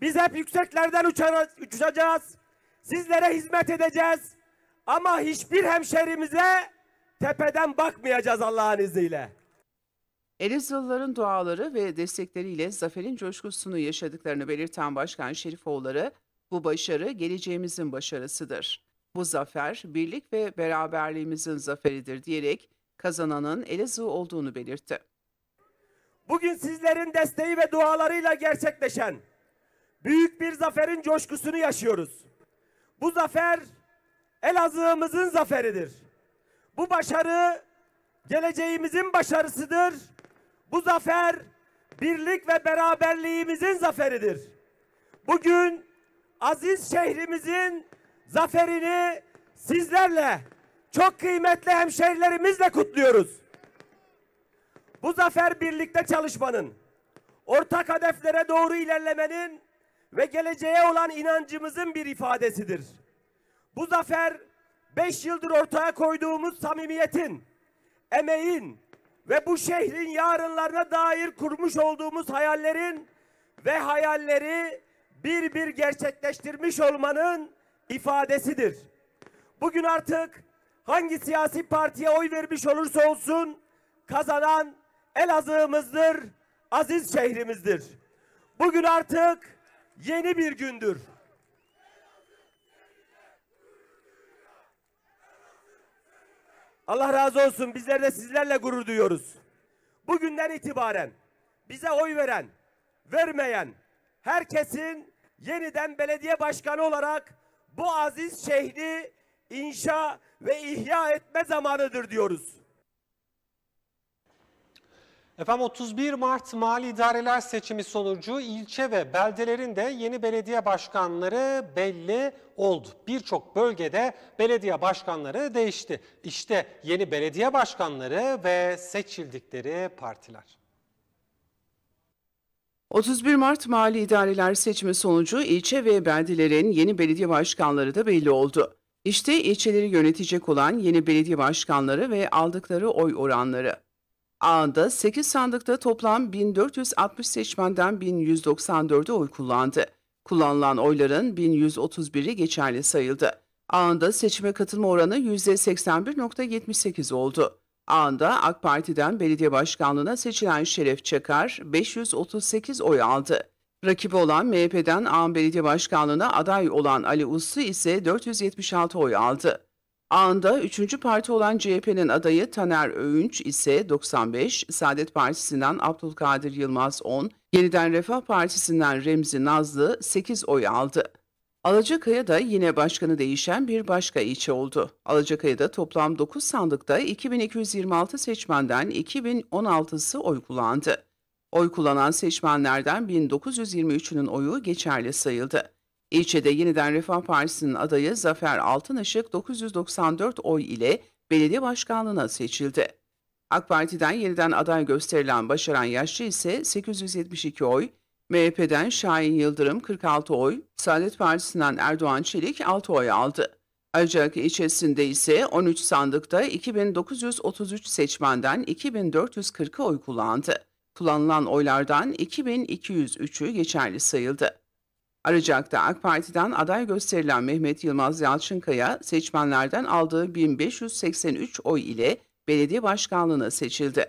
Biz hep yükseklerden uçar, uçacağız sizlere hizmet edeceğiz. Ama hiçbir hemşerimize tepeden bakmayacağız Allah'ın izniyle. Elazığlıların duaları ve destekleriyle zaferin coşkusunu yaşadıklarını belirten Başkan Şerifoğulları, bu başarı geleceğimizin başarısıdır. Bu zafer birlik ve beraberliğimizin zaferidir diyerek kazananın Elazığ olduğunu belirtti. Bugün sizlerin desteği ve dualarıyla gerçekleşen büyük bir zaferin coşkusunu yaşıyoruz. Bu zafer Elazığ'ımızın zaferidir. Bu başarı geleceğimizin başarısıdır. Bu zafer birlik ve beraberliğimizin zaferidir. Bugün aziz şehrimizin zaferini sizlerle çok kıymetli hemşehrilerimizle kutluyoruz. Bu zafer birlikte çalışmanın, ortak hedeflere doğru ilerlemenin ve geleceğe olan inancımızın bir ifadesidir. Bu zafer beş yıldır ortaya koyduğumuz samimiyetin, emeğin ve bu şehrin yarınlarına dair kurmuş olduğumuz hayallerin ve hayalleri bir bir gerçekleştirmiş olmanın ifadesidir. Bugün artık hangi siyasi partiye oy vermiş olursa olsun kazanan Elazığ'ımızdır, aziz şehrimizdir. Bugün artık yeni bir gündür. Allah razı olsun bizler de sizlerle gurur duyuyoruz. Bugünden itibaren bize oy veren, vermeyen herkesin yeniden belediye başkanı olarak bu aziz şehri inşa ve ihya etme zamanıdır diyoruz. Efendim 31 Mart Mali İdareler Seçimi sonucu ilçe ve beldelerin de yeni belediye başkanları belli oldu. Birçok bölgede belediye başkanları değişti. İşte yeni belediye başkanları ve seçildikleri partiler. 31 Mart Mali İdareler Seçimi sonucu ilçe ve beldelerin yeni belediye başkanları da belli oldu. İşte ilçeleri yönetecek olan yeni belediye başkanları ve aldıkları oy oranları. Ağında 8 sandıkta toplam 1460 seçmenden 1194'ü oy kullandı. Kullanılan oyların 1131'i geçerli sayıldı. Ağında seçime katılma oranı %81.78 oldu. Ağında AK Parti'den belediye başkanlığına seçilen Şeref Çakar 538 oy aldı. Rakibi olan MHP'den Ağın Belediye Başkanlığı'na aday olan Ali Uslu ise 476 oy aldı. Ağında 3. parti olan CHP'nin adayı Taner Öğünç ise 95, Saadet Partisi'nden Abdülkadir Yılmaz 10, Yeniden Refah Partisi'nden Remzi Nazlı 8 oy aldı. Alacakaya da yine başkanı değişen bir başka ilçe oldu. Alacakaya'da toplam 9 sandıkta 2226 seçmenden 2016'sı oy kullandı. Oy kullanan seçmenlerden 1923'ünün oyu geçerli sayıldı. İlçede yeniden Refah Partisi'nin adayı Zafer Altınışık 994 oy ile belediye başkanlığına seçildi. AK Parti'den yeniden aday gösterilen Başaran Yaşlı ise 872 oy, MHP'den Şahin Yıldırım 46 oy, Saadet Partisi'nden Erdoğan Çelik 6 oy aldı. Ancak ilçesinde ise 13 sandıkta 2933 seçmenden 2.440 oy kullandı. Kullanılan oylardan 2203'ü geçerli sayıldı. Arıcak'ta AK Parti'den aday gösterilen Mehmet Yılmaz Yalçınkaya seçmenlerden aldığı 1583 oy ile belediye başkanlığına seçildi.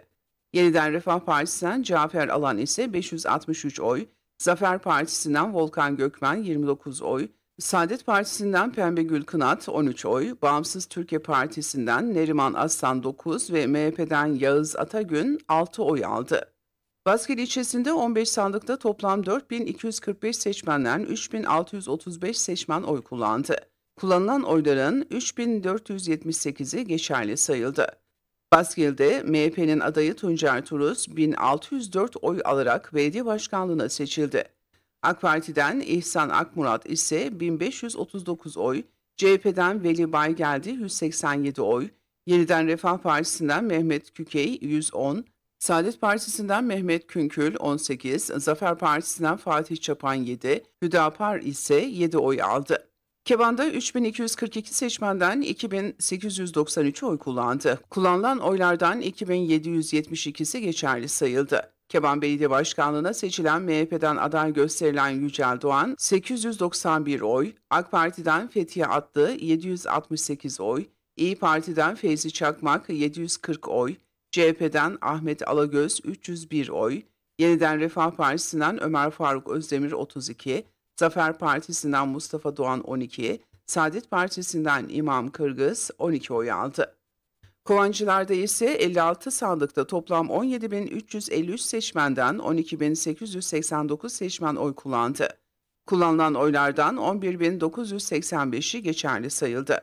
Yeniden Refah Partisi'nden Cafer Alan ise 563 oy, Zafer Partisi'nden Volkan Gökmen 29 oy, Saadet Partisi'nden Pembe Gül Kınat 13 oy, Bağımsız Türkiye Partisi'nden Neriman Aslan 9 ve MHP'den Yağız Atagün 6 oy aldı. Baskil ilçesinde 15 sandıkta toplam 4245 seçmenden 3635 seçmen oy kullandı. Kullanılan oyların 3478'i geçerli sayıldı. Baskil'de MHP'nin adayı Tuncer Turuz 1604 oy alarak belediye başkanlığına seçildi. AK Parti'den İhsan Akmurat ise 1539 oy, CHP'den Veli Baygeldi 187 oy, Yeniden Refah Partisi'nden Mehmet Kükey 110, Saadet Partisi'nden Mehmet Künkül 18, Zafer Partisi'nden Fatih Çapan 7, Hüdapar ise 7 oy aldı. Keban'da 3242 seçmenden 2893 oy kullandı. Kullanılan oylardan 2772'si geçerli sayıldı. Keban Belediye Başkanlığı'na seçilen MHP'den aday gösterilen Yücel Doğan 891 oy, AK Parti'den Fethiye Atlı 768 oy, İyi Parti'den Feyzi Çakmak 740 oy, CHP'den Ahmet Alagöz 301 oy, Yeniden Refah Partisi'nden Ömer Faruk Özdemir 32, Zafer Partisi'nden Mustafa Doğan 12, Saadet Partisi'nden İmam Kırgız 12 oy aldı. Kovancılar'da ise 56 sandıkta toplam 17.353 seçmenden 12.889 seçmen oy kullandı. Kullanılan oylardan 11.985'i geçerli sayıldı.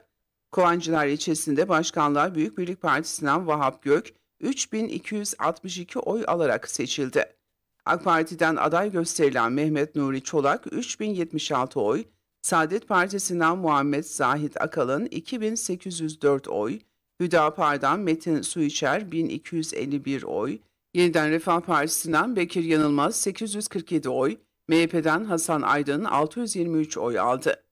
Kovancılar ilçesinde başkanlığa Büyük Birlik Partisi'nden Vahap Gök, 3262 oy alarak seçildi. AK Parti'den aday gösterilen Mehmet Nuri Çolak 3076 oy, Saadet Partisi'nden Muhammed Zahit Akalın 2804 oy, Hüdapar'dan Metin Suiçer 1251 oy, Yeniden Refah Partisi'nden Bekir Yanılmaz 847 oy, MHP'den Hasan Aydın 623 oy aldı.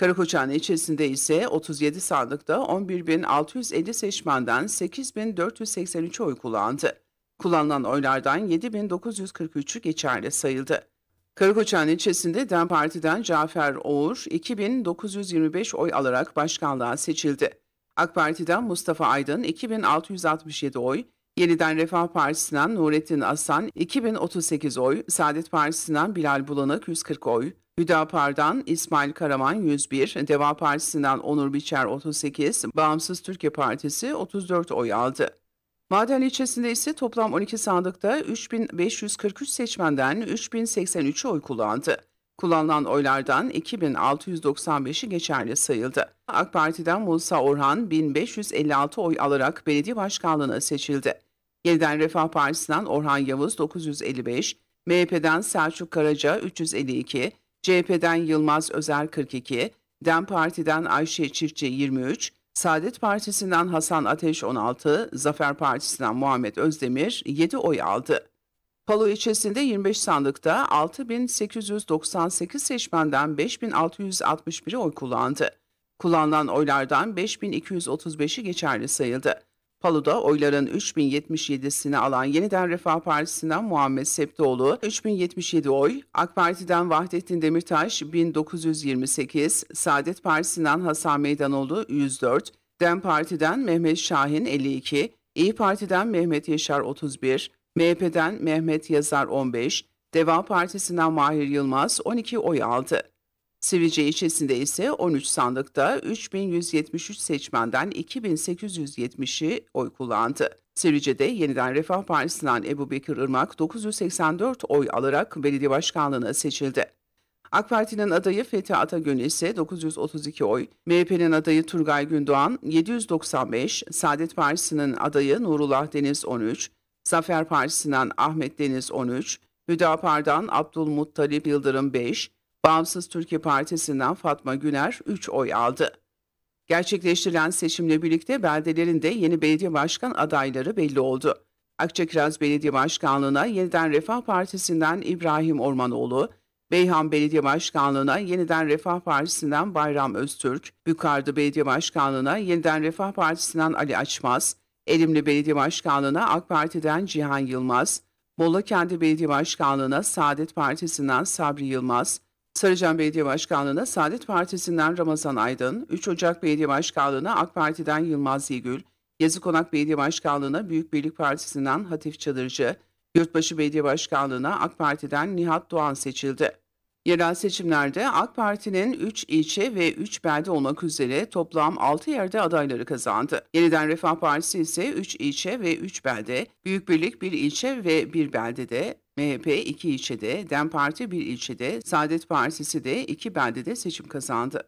Karakoçan ilçesinde ise 37 sandıkta 11.650 seçmenden 8.483 oy kullandı. Kullanılan oylardan 7.943'ü geçerli sayıldı. Karakoçan ilçesinde DEM Parti'den Cafer Oğur 2925 oy alarak başkanlığa seçildi. AK Parti'den Mustafa Aydın 2667 oy, Yeniden Refah Partisi'nden Nurettin Asan 2038 oy, Saadet Partisi'nden Bilal Bulanık 140 oy, Hüdapar'dan İsmail Karaman 101, Deva Partisi'nden Onur Biçer 38, Bağımsız Türkiye Partisi 34 oy aldı. Maden ilçesinde ise toplam 12 sandıkta 3543 seçmenden 3083 oy kullandı. Kullanılan oylardan 2695'i geçerli sayıldı. AK Parti'den Musa Orhan 1556 oy alarak belediye başkanlığına seçildi. Yeniden Refah Partisi'nden Orhan Yavuz 955, MHP'den Selçuk Karaca 352, CHP'den Yılmaz Özer 42, DEM Parti'den Ayşe Çiftçi 23, Saadet Partisi'nden Hasan Ateş 16, Zafer Partisi'nden Muhammed Özdemir 7 oy aldı. Palo ilçesinde 25 sandıkta 6.898 seçmenden 5.661'i oy kullandı. Kullanılan oylardan 5.235'i geçerli sayıldı. Palu'da oyların 3077'sini alan Yeniden Refah Partisi'nden Muhammed Septoğlu 3077 oy, AK Parti'den Vahdettin Demirtaş 1928, Saadet Partisi'nden Hasan Meydanoğlu 104, DEM Parti'den Mehmet Şahin 52, İyi Parti'den Mehmet Yaşar 31, MHP'den Mehmet Yazar 15, Deva Partisi'nden Mahir Yılmaz 12 oy aldı. Sivrice ilçesinde ise 13 sandıkta 3173 seçmenden 2870'i oy kullandı. Sivrice'de yeniden Refah Partisi'nden Ebu Bekir Irmak 984 oy alarak belediye başkanlığına seçildi. AK Parti'nin adayı Fethi Atagün ise 932 oy, MHP'nin adayı Turgay Gündoğan 795, Saadet Partisi'nin adayı Nurullah Deniz 13, Zafer Partisi'nden Ahmet Deniz 13, Hüdapar'dan Abdülmuttalip Yıldırım 5, Bağımsız Türkiye Partisi'nden Fatma Güner 3 oy aldı. Gerçekleştirilen seçimle birlikte beldelerinde yeni belediye başkan adayları belli oldu. Akçakiraz Belediye Başkanlığı'na yeniden Refah Partisi'nden İbrahim Ormanoğlu, Beyhan Belediye Başkanlığı'na yeniden Refah Partisi'nden Bayram Öztürk, Bükardı Belediye Başkanlığı'na yeniden Refah Partisi'nden Ali Açmaz, Elimli Belediye Başkanlığı'na AK Parti'den Cihan Yılmaz, Bolu Kendi Belediye Başkanlığı'na Saadet Partisi'nden Sabri Yılmaz, Sarıcan Belediye Başkanlığı'na Saadet Partisi'nden Ramazan Aydın, 3 Ocak Belediye Başkanlığı'na AK Parti'den Yılmaz Yegül, Yazıkonak Belediye Başkanlığı'na Büyük Birlik Partisi'nden Hatif Çalırcı, Yurtbaşı Belediye Başkanlığı'na AK Parti'den Nihat Doğan seçildi. Yerel seçimlerde AK Parti'nin 3 ilçe ve 3 belde olmak üzere toplam 6 yerde adayları kazandı. Yeniden Refah Partisi ise 3 ilçe ve 3 belde, Büyük Birlik 1 ilçe ve 1 de. MHP iki ilçede, DEM Parti bir ilçede, Saadet Partisi de iki beldede seçim kazandı.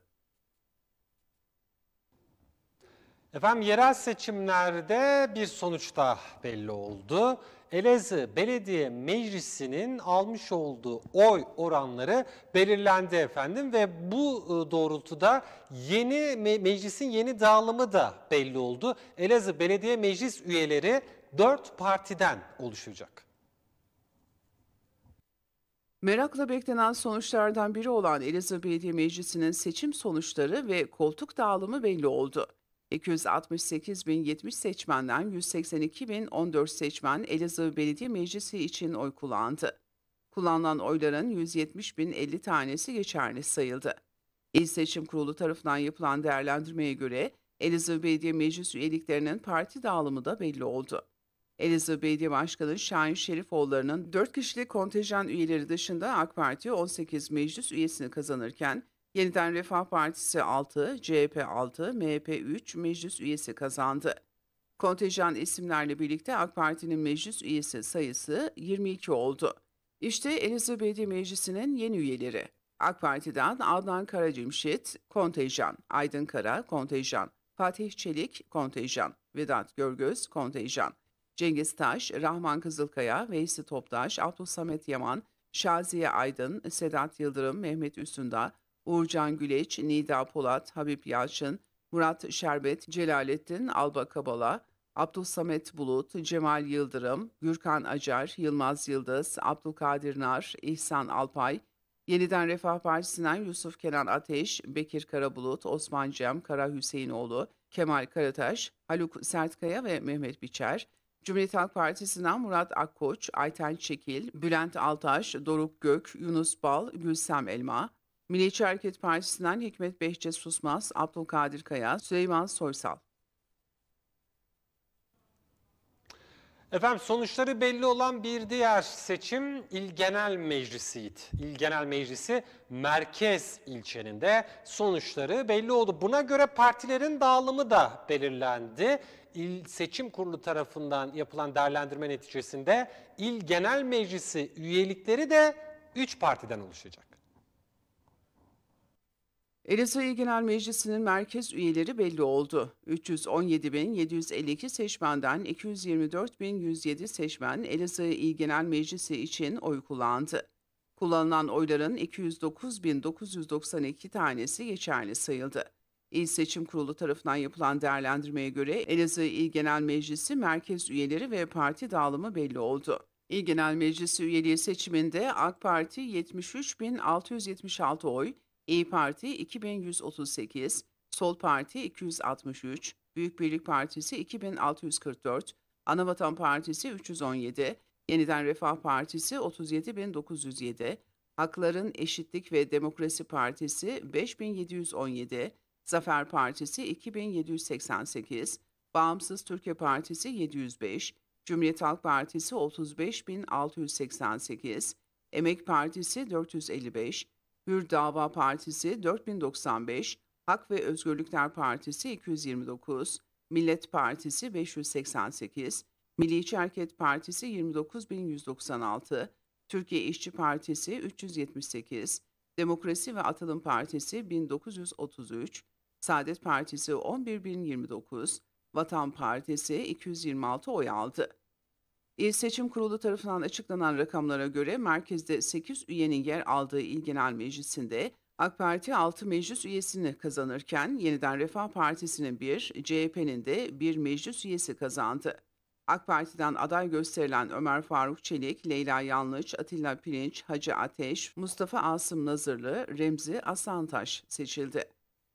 Efendim yerel seçimlerde bir sonuç da belli oldu. Elazığ Belediye Meclisi'nin almış olduğu oy oranları belirlendi efendim ve bu ıı, doğrultuda yeni meclisin yeni dağılımı da belli oldu. Elazığ Belediye Meclis üyeleri 4 partiden oluşacak. Merakla beklenen sonuçlardan biri olan Elizabeth Meclisi'nin seçim sonuçları ve koltuk dağılımı belli oldu. 268.070 seçmenden 182.014 seçmen Elazığ Belediye Meclisi için oy kullandı. Kullanılan oyların 170.050 tanesi geçerli sayıldı. İl Seçim Kurulu tarafından yapılan değerlendirmeye göre Elazığ Belediye Meclis üyeliklerinin parti dağılımı da belli oldu. Elazığ Belediye Başkanı Şahin Şerifoğulları'nın 4 kişilik kontenjan üyeleri dışında AK Parti 18 meclis üyesini kazanırken yeniden Refah Partisi 6, CHP 6, MHP 3 meclis üyesi kazandı. Kontenjan isimlerle birlikte AK Parti'nin meclis üyesi sayısı 22 oldu. İşte Elazığ Belediye Meclisi'nin yeni üyeleri. AK Parti'den Adnan Karacimşit, kontenjan, Aydın Kara, kontenjan, Fatih Çelik, kontenjan, Vedat Görgöz, kontenjan, Cengiz Taş, Rahman Kızılkaya, Veysi Toptaş, Samet Yaman, Şaziye Aydın, Sedat Yıldırım, Mehmet Üsündar, Uğurcan Güleç, Nida Polat, Habib Yalçın, Murat Şerbet, Celalettin Alba Kabala, Samet Bulut, Cemal Yıldırım, Gürkan Acar, Yılmaz Yıldız, Abdülkadir Nar, İhsan Alpay, Yeniden Refah Partisi'nden Yusuf Kenan Ateş, Bekir Karabulut, Osman Cem, Kara Hüseyinoğlu, Kemal Karataş, Haluk Sertkaya ve Mehmet Biçer, Cumhuriyet Halk Partisi'nden Murat Akkoç, Ayten Çekil, Bülent Altaş, Doruk Gök, Yunus Bal, Gülsem Elma, Milliyetçi Hareket Partisi'nden Hikmet Behçe Susmaz, Abdülkadir Kaya, Süleyman Soysal. Efendim sonuçları belli olan bir diğer seçim İl Genel Meclisi'ydi. İl Genel Meclisi merkez ilçeninde sonuçları belli oldu. Buna göre partilerin dağılımı da belirlendi il seçim kurulu tarafından yapılan değerlendirme neticesinde il genel meclisi üyelikleri de 3 partiden oluşacak. Elazığ İl Genel Meclisi'nin merkez üyeleri belli oldu. 317.752 seçmenden 224.107 seçmen Elazığ İl Genel Meclisi için oy kullandı. Kullanılan oyların 209.992 tanesi geçerli sayıldı. İl Seçim Kurulu tarafından yapılan değerlendirmeye göre Elazığ İl Genel Meclisi merkez üyeleri ve parti dağılımı belli oldu. İl Genel Meclisi üyeliği seçiminde AK Parti 73.676 oy, İyi Parti 2138, Sol Parti 263, Büyük Birlik Partisi 2644, Anavatan Partisi 317, Yeniden Refah Partisi 37907, Hakların Eşitlik ve Demokrasi Partisi 5717, Zafer Partisi 2788, Bağımsız Türkiye Partisi 705, Cumhuriyet Halk Partisi 35688, Emek Partisi 455, Hür Dava Partisi 4095, Hak ve Özgürlükler Partisi 229, Millet Partisi 588, Milliyetçi Hareket Partisi 29196, Türkiye İşçi Partisi 378, Demokrasi ve Atılım Partisi 1933, Saadet Partisi 11.29, Vatan Partisi 226 oy aldı. İl Seçim Kurulu tarafından açıklanan rakamlara göre merkezde 8 üyenin yer aldığı İl Genel Meclisi'nde AK Parti 6 meclis üyesini kazanırken Yeniden Refah Partisi'nin 1, CHP'nin de 1 meclis üyesi kazandı. AK Parti'den aday gösterilen Ömer Faruk Çelik, Leyla Yanlış, Atilla Pirinç, Hacı Ateş, Mustafa Asım Nazırlı, Remzi Aslantaş seçildi.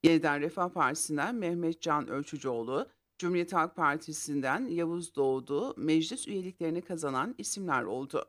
Yeniden Refah Partisi'nden Mehmet Can Ölçücüoğlu, Cumhuriyet Halk Partisi'nden Yavuz Doğdu meclis üyeliklerini kazanan isimler oldu.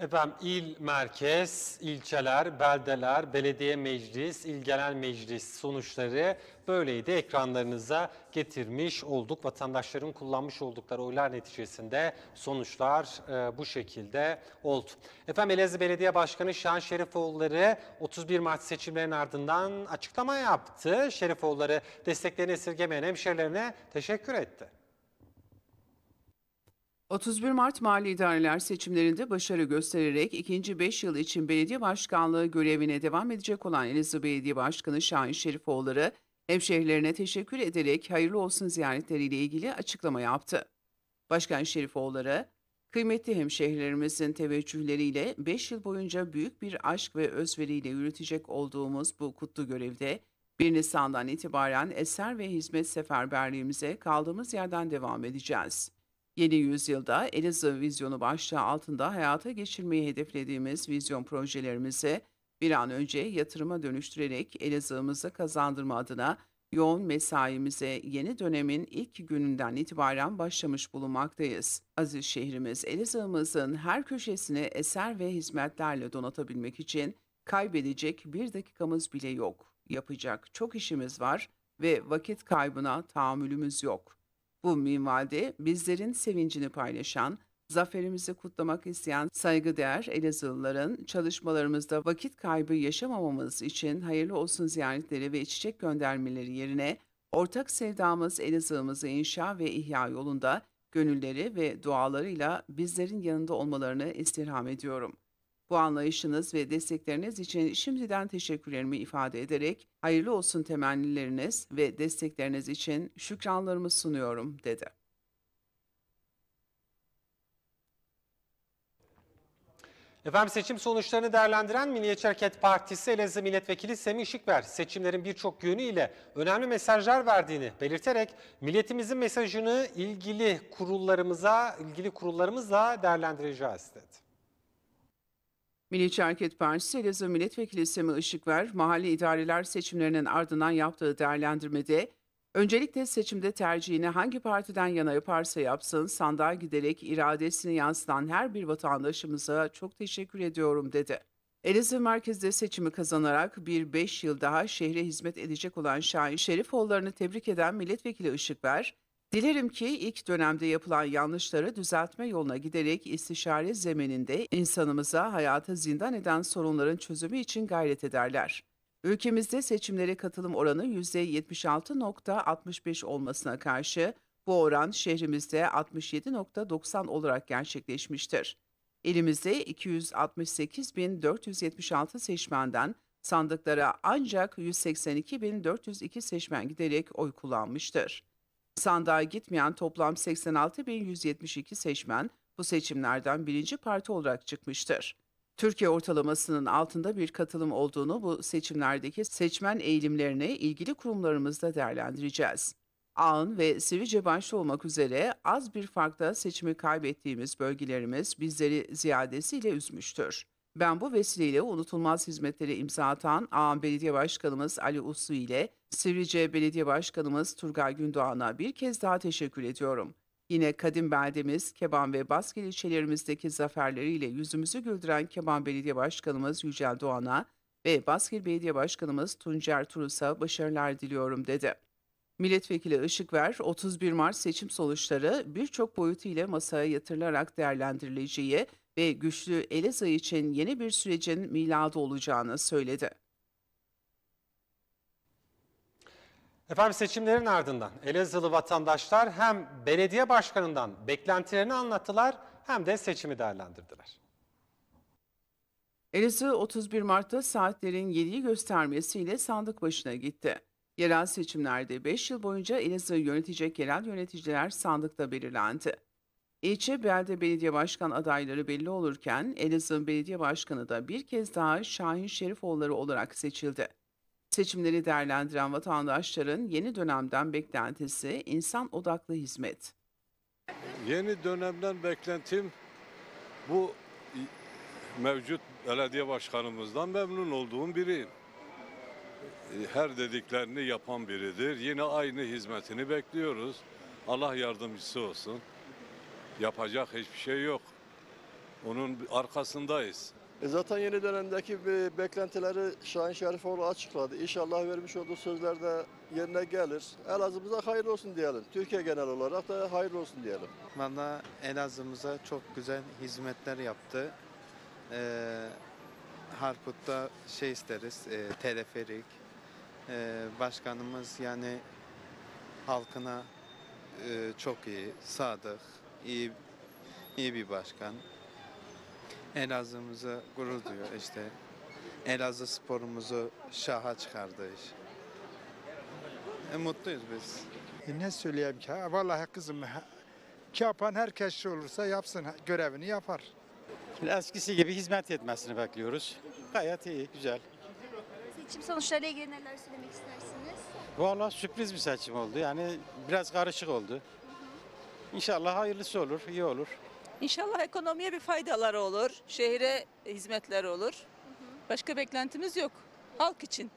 Efendim il merkez, ilçeler, beldeler, belediye meclis, il genel meclis sonuçları böyleydi. Ekranlarınıza getirmiş olduk. Vatandaşların kullanmış oldukları oylar neticesinde sonuçlar e, bu şekilde oldu. Efendim Elazığ Belediye Başkanı Şahan Şerifoğulları 31 Mart seçimlerinin ardından açıklama yaptı. Şerifoğulları desteklerini esirgemeyen hemşerilerine teşekkür etti. 31 Mart Mali İdareler seçimlerinde başarı göstererek ikinci 5 yıl için belediye başkanlığı görevine devam edecek olan Elazığ Belediye Başkanı Şahin Şerifoğulları, hemşehrilerine teşekkür ederek hayırlı olsun ziyaretleriyle ilgili açıklama yaptı. Başkan Şerifoğulları, kıymetli hemşehrilerimizin teveccühleriyle 5 yıl boyunca büyük bir aşk ve özveriyle yürütecek olduğumuz bu kutlu görevde 1 Nisan'dan itibaren eser ve hizmet seferberliğimize kaldığımız yerden devam edeceğiz.'' Yeni yüzyılda Elazığ Vizyonu başlığı altında hayata geçirmeyi hedeflediğimiz vizyon projelerimizi bir an önce yatırıma dönüştürerek Elazığ'ımızı kazandırma adına yoğun mesaimize yeni dönemin ilk gününden itibaren başlamış bulunmaktayız. Aziz şehrimiz Elazığ'ımızın her köşesini eser ve hizmetlerle donatabilmek için kaybedecek bir dakikamız bile yok. Yapacak çok işimiz var ve vakit kaybına tahammülümüz yok. Bu minvalde bizlerin sevincini paylaşan, zaferimizi kutlamak isteyen saygıdeğer Elazığlıların çalışmalarımızda vakit kaybı yaşamamamız için hayırlı olsun ziyaretleri ve çiçek göndermeleri yerine ortak sevdamız Elazığ'ımızı inşa ve ihya yolunda gönülleri ve dualarıyla bizlerin yanında olmalarını istirham ediyorum.'' Bu anlayışınız ve destekleriniz için şimdiden teşekkürlerimi ifade ederek hayırlı olsun temennileriniz ve destekleriniz için şükranlarımı sunuyorum dedi. Efendim seçim sonuçlarını değerlendiren Milliyetçi Hareket Partisi Elazığ Milletvekili Semih Şikber seçimlerin birçok yönüyle önemli mesajlar verdiğini belirterek milletimizin mesajını ilgili kurullarımıza ilgili kurullarımızla değerlendireceğiz dedi. Milliyetçi Hareket Partisi Elazığ Milletvekili Semi Işıkver, mahalle idareler seçimlerinin ardından yaptığı değerlendirmede, öncelikle seçimde tercihini hangi partiden yana yaparsa yapsın, sandığa giderek iradesini yansıtan her bir vatandaşımıza çok teşekkür ediyorum dedi. Elazığ merkezde seçimi kazanarak bir beş yıl daha şehre hizmet edecek olan Şahin Şerifoğulları'nı tebrik eden Milletvekili Işıkver, Dilerim ki ilk dönemde yapılan yanlışları düzeltme yoluna giderek istişare zemininde insanımıza hayatı zindan eden sorunların çözümü için gayret ederler. Ülkemizde seçimlere katılım oranı %76.65 olmasına karşı bu oran şehrimizde 67.90 olarak gerçekleşmiştir. Elimizde 268.476 seçmenden sandıklara ancak 182.402 seçmen giderek oy kullanmıştır. Sandığa gitmeyen toplam 86.172 seçmen bu seçimlerden birinci parti olarak çıkmıştır. Türkiye ortalamasının altında bir katılım olduğunu bu seçimlerdeki seçmen eğilimlerine ilgili kurumlarımızda değerlendireceğiz. Ağın ve Sivice başta olmak üzere az bir farkla seçimi kaybettiğimiz bölgelerimiz bizleri ziyadesiyle üzmüştür. Ben bu vesileyle unutulmaz hizmetleri imza atan Ağam Belediye Başkanımız Ali Uslu ile Sivrice Belediye Başkanımız Turgay Gündoğan'a bir kez daha teşekkür ediyorum. Yine kadim beldemiz Keban ve Baskil ilçelerimizdeki zaferleriyle yüzümüzü güldüren Keban Belediye Başkanımız Yücel Doğan'a ve Baskil Belediye Başkanımız Tuncer Turus'a başarılar diliyorum dedi. Milletvekili Işıkver 31 Mart seçim sonuçları birçok boyutu ile masaya yatırılarak değerlendirileceği ve güçlü Elazığ için yeni bir sürecin miladı olacağını söyledi. Efendim seçimlerin ardından Elazığlı vatandaşlar hem belediye başkanından beklentilerini anlattılar hem de seçimi değerlendirdiler. Elazığ 31 Mart'ta saatlerin 7'yi göstermesiyle sandık başına gitti. Yerel seçimlerde 5 yıl boyunca Elazığ'ı yönetecek yerel yöneticiler sandıkta belirlendi. İlçe belde belediye başkan adayları belli olurken Elazığ belediye başkanı da bir kez daha Şahin Şerifoğulları olarak seçildi. Seçimleri değerlendiren vatandaşların yeni dönemden beklentisi insan odaklı hizmet. Yeni dönemden beklentim bu mevcut belediye başkanımızdan memnun olduğum biri, e, Her dediklerini yapan biridir. Yine aynı hizmetini bekliyoruz. Allah yardımcısı olsun. Yapacak hiçbir şey yok. Onun arkasındayız. E zaten yeni dönemdeki bir beklentileri Şahin Şerifoğlu açıkladı. İnşallah vermiş olduğu sözler de yerine gelir. Elazığ'ımıza hayırlı olsun diyelim. Türkiye genel olarak da hayırlı olsun diyelim. Valla Elazığ'ımıza çok güzel hizmetler yaptı. Ee, Harput'ta şey isteriz, e, teleferik. Ee, başkanımız yani halkına e, çok iyi, sadık iyi, iyi bir başkan. Elazığ'ımıza gurur duyuyor işte. Elazığ sporumuzu şaha çıkardı iş. E, mutluyuz biz. E ne söyleyeyim ki? Vallahi kızım ki yapan herkes şey olursa yapsın görevini yapar. Şimdi eskisi gibi hizmet etmesini bekliyoruz. Gayet iyi, güzel. Seçim sonuçlarıyla ilgili neler söylemek istersiniz? Vallahi sürpriz bir seçim oldu. Yani biraz karışık oldu. İnşallah hayırlısı olur, iyi olur. İnşallah ekonomiye bir faydaları olur, şehre hizmetler olur. Başka beklentimiz yok. Halk için.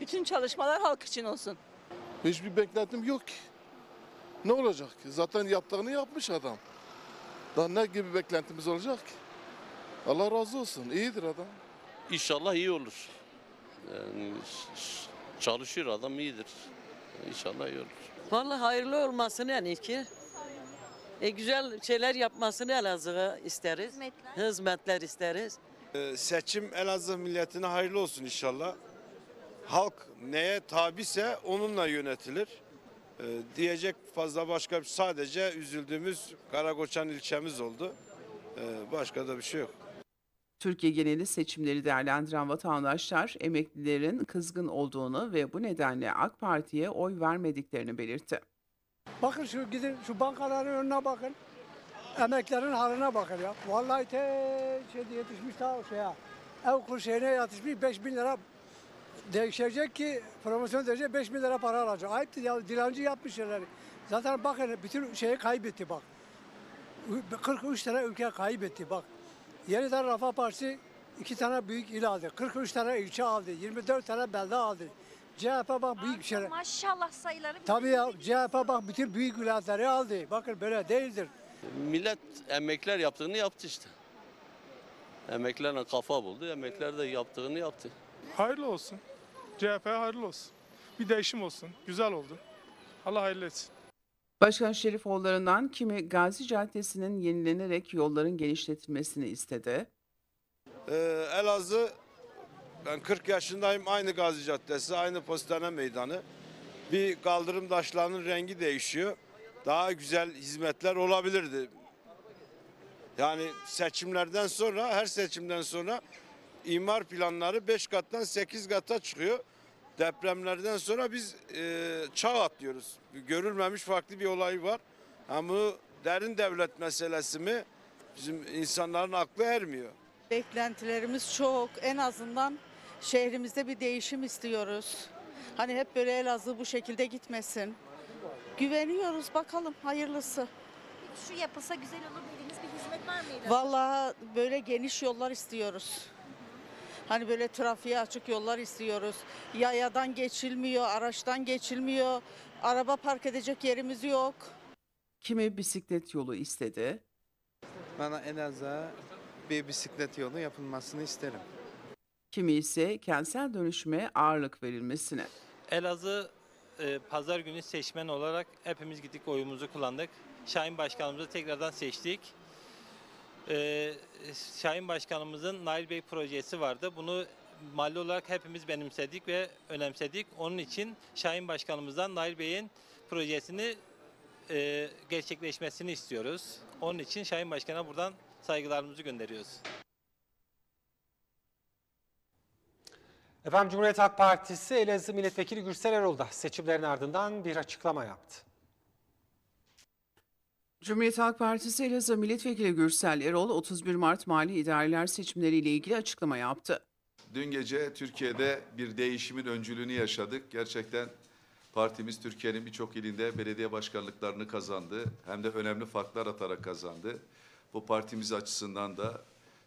Bütün çalışmalar halk için olsun. Hiçbir beklentim yok ki. Ne olacak ki? Zaten yaptığını yapmış adam. Daha ne gibi beklentimiz olacak ki? Allah razı olsun. İyidir adam. İnşallah iyi olur. Yani çalışır adam iyidir. İnşallah iyi olur. Vallahi hayırlı olmasını yani ki e, güzel şeyler yapmasını Elazığ'a isteriz. Hizmetler. Hizmetler isteriz. E, seçim Elazığ milletine hayırlı olsun inşallah. Halk neye tabise onunla yönetilir. E, diyecek fazla başka bir sadece üzüldüğümüz Karakoçan ilçemiz oldu. E, başka da bir şey yok. Türkiye geneli seçimleri değerlendiren vatandaşlar emeklilerin kızgın olduğunu ve bu nedenle AK Parti'ye oy vermediklerini belirtti. Bakın şu gidin şu bankaların önüne bakın. Emeklerin haline bakın ya. Vallahi te şey yetişmiş daha şey ya. Ev kurşeyine yetişmiş 5 bin lira değişecek ki promosyon derece 5 bin lira para alacak. Ayıptı ya dilenci yapmış şeyleri. Zaten bakın bütün şeyi kaybetti bak. 43 tane ülke kaybetti bak. Yeniden Rafa Partisi iki tane büyük il aldı. 43 tane ilçe aldı. 24 tane belde aldı. CHP bak büyük şeyler. Maşallah sayıları. Tabii ya CHP bak bütün büyük vilayetleri aldı. Bakın böyle değildir. Millet emekler yaptığını yaptı işte. Emeklerle kafa buldu. Emekler de yaptığını yaptı. Hayırlı olsun. CHP hayırlı olsun. Bir değişim olsun. Güzel oldu. Allah hayırlı etsin. Başkan Şerifoğulları'ndan kimi Gazi Caddesi'nin yenilenerek yolların genişletilmesini istedi. Ee, Elazığ ben 40 yaşındayım aynı Gazi Caddesi, aynı Postane Meydanı. Bir kaldırım taşlarının rengi değişiyor. Daha güzel hizmetler olabilirdi. Yani seçimlerden sonra, her seçimden sonra imar planları 5 kattan 8 kata çıkıyor. Depremlerden sonra biz e, çağ atlıyoruz. Görülmemiş farklı bir olay var. Ama bu derin devlet meselesi mi bizim insanların aklı ermiyor. Beklentilerimiz çok en azından Şehrimizde bir değişim istiyoruz. Hani hep böyle Elazığ bu şekilde gitmesin. Güveniyoruz bakalım hayırlısı. Şu yapılsa güzel olur dediğiniz bir hizmet var mıydı? Vallahi böyle geniş yollar istiyoruz. Hani böyle trafiğe açık yollar istiyoruz. Yayadan geçilmiyor, araçtan geçilmiyor. Araba park edecek yerimiz yok. Kimi bisiklet yolu istedi. Bana en azı bir bisiklet yolu yapılmasını isterim kimi ise kentsel dönüşüme ağırlık verilmesine. Elazığ e, pazar günü seçmen olarak hepimiz gittik oyumuzu kullandık. Şahin Başkanımızı tekrardan seçtik. E, Şahin Başkanımızın Nail Bey projesi vardı. Bunu mali olarak hepimiz benimsedik ve önemsedik. Onun için Şahin Başkanımızdan Nail Bey'in projesini e, gerçekleşmesini istiyoruz. Onun için Şahin Başkan'a buradan saygılarımızı gönderiyoruz. Efendim Cumhuriyet Halk Partisi Elazığ Milletvekili Gürsel Erol da seçimlerin ardından bir açıklama yaptı. Cumhuriyet Halk Partisi Elazığ Milletvekili Gürsel Erol 31 Mart Mali İdareler Seçimleri ile ilgili açıklama yaptı. Dün gece Türkiye'de bir değişimin öncülüğünü yaşadık. Gerçekten partimiz Türkiye'nin birçok ilinde belediye başkanlıklarını kazandı. Hem de önemli farklar atarak kazandı. Bu partimiz açısından da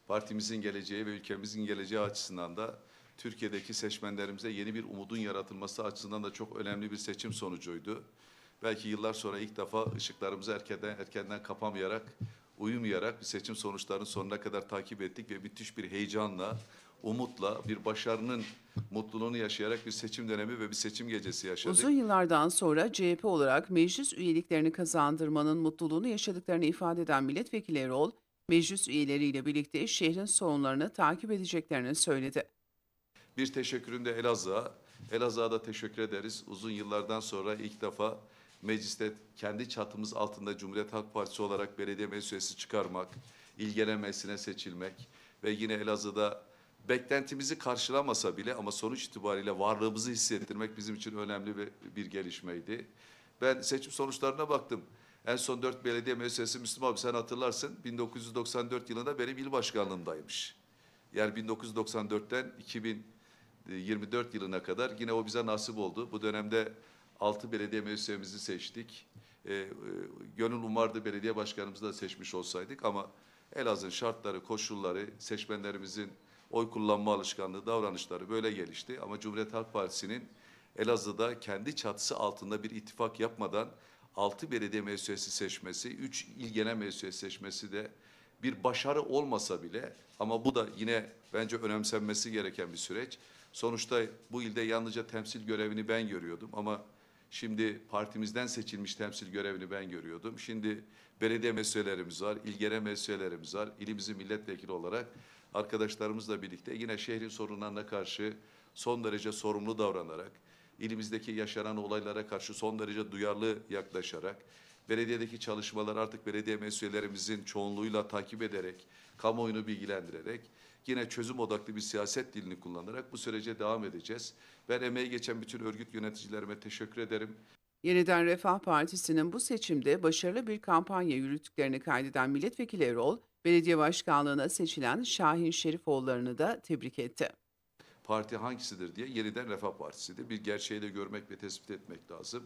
partimizin geleceği ve ülkemizin geleceği açısından da Türkiye'deki seçmenlerimize yeni bir umudun yaratılması açısından da çok önemli bir seçim sonucuydu. Belki yıllar sonra ilk defa ışıklarımızı erkenden erkenden kapamayarak, uyumayarak bir seçim sonuçlarının sonuna kadar takip ettik ve müthiş bir heyecanla, umutla, bir başarının mutluluğunu yaşayarak bir seçim dönemi ve bir seçim gecesi yaşadık. Uzun yıllardan sonra CHP olarak meclis üyeliklerini kazandırmanın mutluluğunu yaşadıklarını ifade eden milletvekili Erol, meclis üyeleriyle birlikte şehrin sorunlarını takip edeceklerini söyledi. Bir teşekküründe Elazığ'a. Elazığ'a da teşekkür ederiz. Uzun yıllardan sonra ilk defa mecliste kendi çatımız altında Cumhuriyet Halk Partisi olarak belediye meclisi çıkarmak, ilgilenmesine seçilmek ve yine Elazığ'da beklentimizi karşılamasa bile ama sonuç itibariyle varlığımızı hissettirmek bizim için önemli bir, bir gelişmeydi. Ben seçim sonuçlarına baktım. En son dört belediye meclisi Müslüm abi sen hatırlarsın 1994 yılında benim il başkanlığımdaymış. Yani 1994'ten 2000 24 e, yılına kadar yine o bize nasip oldu. Bu dönemde 6 belediye meclisimizi seçtik. E, e, gönül umardı belediye başkanımızı da seçmiş olsaydık ama Elazığ'ın şartları, koşulları, seçmenlerimizin oy kullanma alışkanlığı, davranışları böyle gelişti. Ama Cumhuriyet Halk Partisi'nin Elazığ'da kendi çatısı altında bir ittifak yapmadan 6 belediye meclisi seçmesi, 3 il genel meclisi seçmesi de bir başarı olmasa bile ama bu da yine bence önemsenmesi gereken bir süreç. Sonuçta bu ilde yalnızca temsil görevini ben görüyordum ama şimdi partimizden seçilmiş temsil görevini ben görüyordum. Şimdi belediye meselelerimiz var, ilgere meselelerimiz var. İlimizin milletvekili olarak arkadaşlarımızla birlikte yine şehrin sorunlarına karşı son derece sorumlu davranarak, ilimizdeki yaşanan olaylara karşı son derece duyarlı yaklaşarak, belediyedeki çalışmalar artık belediye meselelerimizin çoğunluğuyla takip ederek, kamuoyunu bilgilendirerek yine çözüm odaklı bir siyaset dilini kullanarak bu sürece devam edeceğiz. Ben emeği geçen bütün örgüt yöneticilerime teşekkür ederim. Yeniden Refah Partisi'nin bu seçimde başarılı bir kampanya yürüttüklerini kaydeden milletvekili Erol, belediye başkanlığına seçilen Şahin Şerifoğulları'nı da tebrik etti. Parti hangisidir diye yeniden Refah Partisi'dir. Bir gerçeği de görmek ve tespit etmek lazım.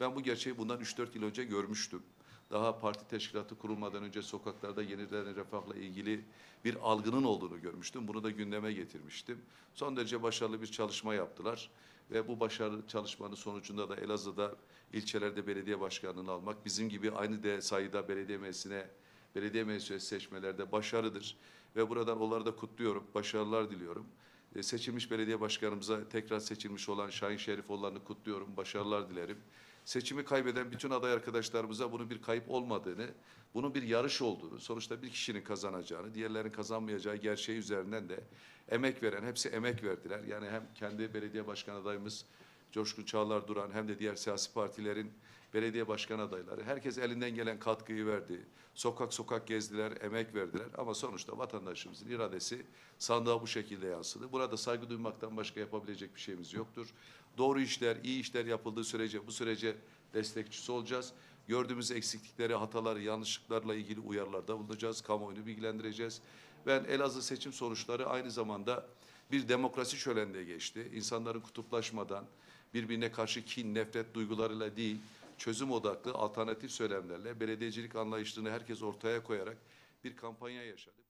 Ben bu gerçeği bundan 3-4 yıl önce görmüştüm daha parti teşkilatı kurulmadan önce sokaklarda yeniden refahla ilgili bir algının olduğunu görmüştüm. Bunu da gündeme getirmiştim. Son derece başarılı bir çalışma yaptılar ve bu başarılı çalışmanın sonucunda da Elazığ'da ilçelerde belediye başkanlığını almak bizim gibi aynı de sayıda belediye meclisine belediye meclis seçmelerde başarıdır ve buradan onları da kutluyorum, başarılar diliyorum. E, seçilmiş belediye başkanımıza tekrar seçilmiş olan Şahin Şerifoğulları'nı kutluyorum, başarılar dilerim seçimi kaybeden bütün aday arkadaşlarımıza bunun bir kayıp olmadığını, bunun bir yarış olduğunu, sonuçta bir kişinin kazanacağını, diğerlerin kazanmayacağı gerçeği üzerinden de emek veren, hepsi emek verdiler. Yani hem kendi belediye başkan adayımız Coşkun Çağlar Duran hem de diğer siyasi partilerin belediye başkan adayları. Herkes elinden gelen katkıyı verdi. Sokak sokak gezdiler, emek verdiler ama sonuçta vatandaşımızın iradesi sandığa bu şekilde yansıdı. Burada saygı duymaktan başka yapabilecek bir şeyimiz yoktur. Doğru işler, iyi işler yapıldığı sürece bu sürece destekçisi olacağız. Gördüğümüz eksiklikleri, hataları, yanlışlıklarla ilgili uyarılarda bulunacağız. Kamuoyunu bilgilendireceğiz. Ben Elazığ seçim sonuçları aynı zamanda bir demokrasi şölenine geçti. İnsanların kutuplaşmadan, birbirine karşı kin, nefret duygularıyla değil, çözüm odaklı alternatif söylemlerle belediyecilik anlayışlarını herkes ortaya koyarak bir kampanya yaşadı.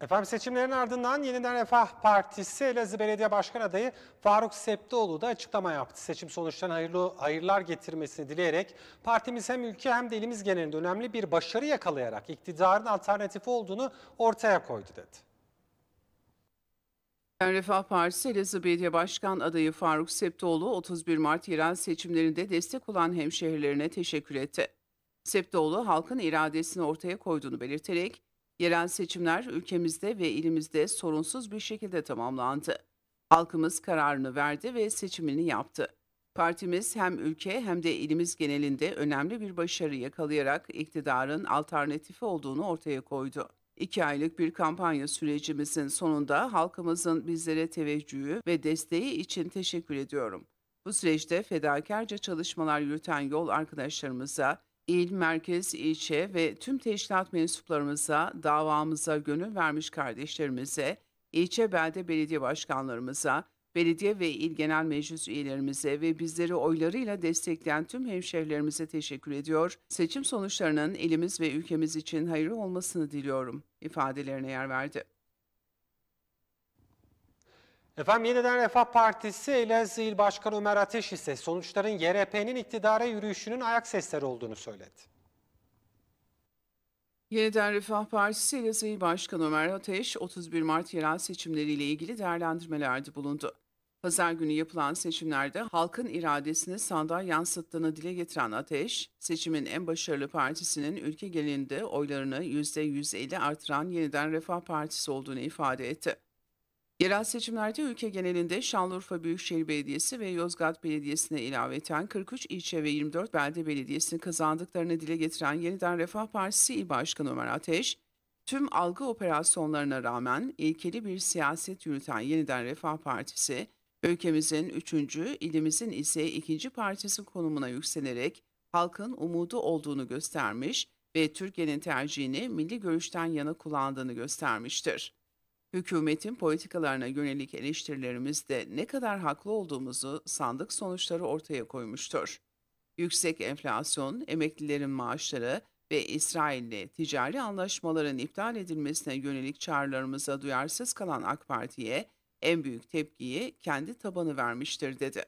Efendim seçimlerin ardından yeniden Refah Partisi Elazığ Belediye Başkan adayı Faruk Septoğlu da açıklama yaptı. Seçim sonuçlarının hayırlı hayırlar getirmesini dileyerek partimiz hem ülke hem de elimiz genelinde önemli bir başarı yakalayarak iktidarın alternatifi olduğunu ortaya koydu dedi. Refah Partisi Elazığ Belediye Başkan adayı Faruk Septoğlu 31 Mart yerel seçimlerinde destek olan hemşehrilerine teşekkür etti. Septoğlu halkın iradesini ortaya koyduğunu belirterek Yerel seçimler ülkemizde ve ilimizde sorunsuz bir şekilde tamamlandı. Halkımız kararını verdi ve seçimini yaptı. Partimiz hem ülke hem de ilimiz genelinde önemli bir başarı yakalayarak iktidarın alternatifi olduğunu ortaya koydu. İki aylık bir kampanya sürecimizin sonunda halkımızın bizlere teveccühü ve desteği için teşekkür ediyorum. Bu süreçte fedakarca çalışmalar yürüten yol arkadaşlarımıza, il, merkez, ilçe ve tüm teşkilat mensuplarımıza, davamıza gönül vermiş kardeşlerimize, ilçe belde belediye başkanlarımıza, belediye ve il genel meclis üyelerimize ve bizleri oylarıyla destekleyen tüm hemşehrilerimize teşekkür ediyor. Seçim sonuçlarının elimiz ve ülkemiz için hayırlı olmasını diliyorum ifadelerine yer verdi. Efendim yeniden Refah Partisi Elazığ İl Başkanı Ömer Ateş ise sonuçların YRP'nin iktidara yürüyüşünün ayak sesleri olduğunu söyledi. Yeniden Refah Partisi Elazığ İl Başkanı Ömer Ateş, 31 Mart yerel seçimleriyle ilgili değerlendirmelerde bulundu. Pazar günü yapılan seçimlerde halkın iradesini sandığa yansıttığını dile getiren Ateş, seçimin en başarılı partisinin ülke genelinde oylarını %150 artıran Yeniden Refah Partisi olduğunu ifade etti. Yerel seçimlerde ülke genelinde Şanlıurfa Büyükşehir Belediyesi ve Yozgat Belediyesi'ne ilaveten 43 ilçe ve 24 belde belediyesini kazandıklarını dile getiren Yeniden Refah Partisi İl Başkanı Ömer Ateş, tüm algı operasyonlarına rağmen ilkeli bir siyaset yürüten Yeniden Refah Partisi, ülkemizin 3. ilimizin ise 2. partisi konumuna yükselerek halkın umudu olduğunu göstermiş ve Türkiye'nin tercihini milli görüşten yana kullandığını göstermiştir. Hükümetin politikalarına yönelik eleştirilerimizde ne kadar haklı olduğumuzu sandık sonuçları ortaya koymuştur. Yüksek enflasyon, emeklilerin maaşları ve İsrail'le ticari anlaşmaların iptal edilmesine yönelik çağrılarımıza duyarsız kalan AK Parti'ye en büyük tepkiyi kendi tabanı vermiştir dedi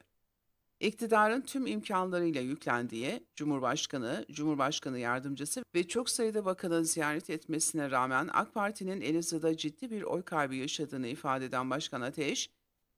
iktidarın tüm imkanlarıyla yüklendiği Cumhurbaşkanı, Cumhurbaşkanı yardımcısı ve çok sayıda bakanın ziyaret etmesine rağmen AK Parti'nin Elazığ'da ciddi bir oy kaybı yaşadığını ifade eden Başkan Ateş,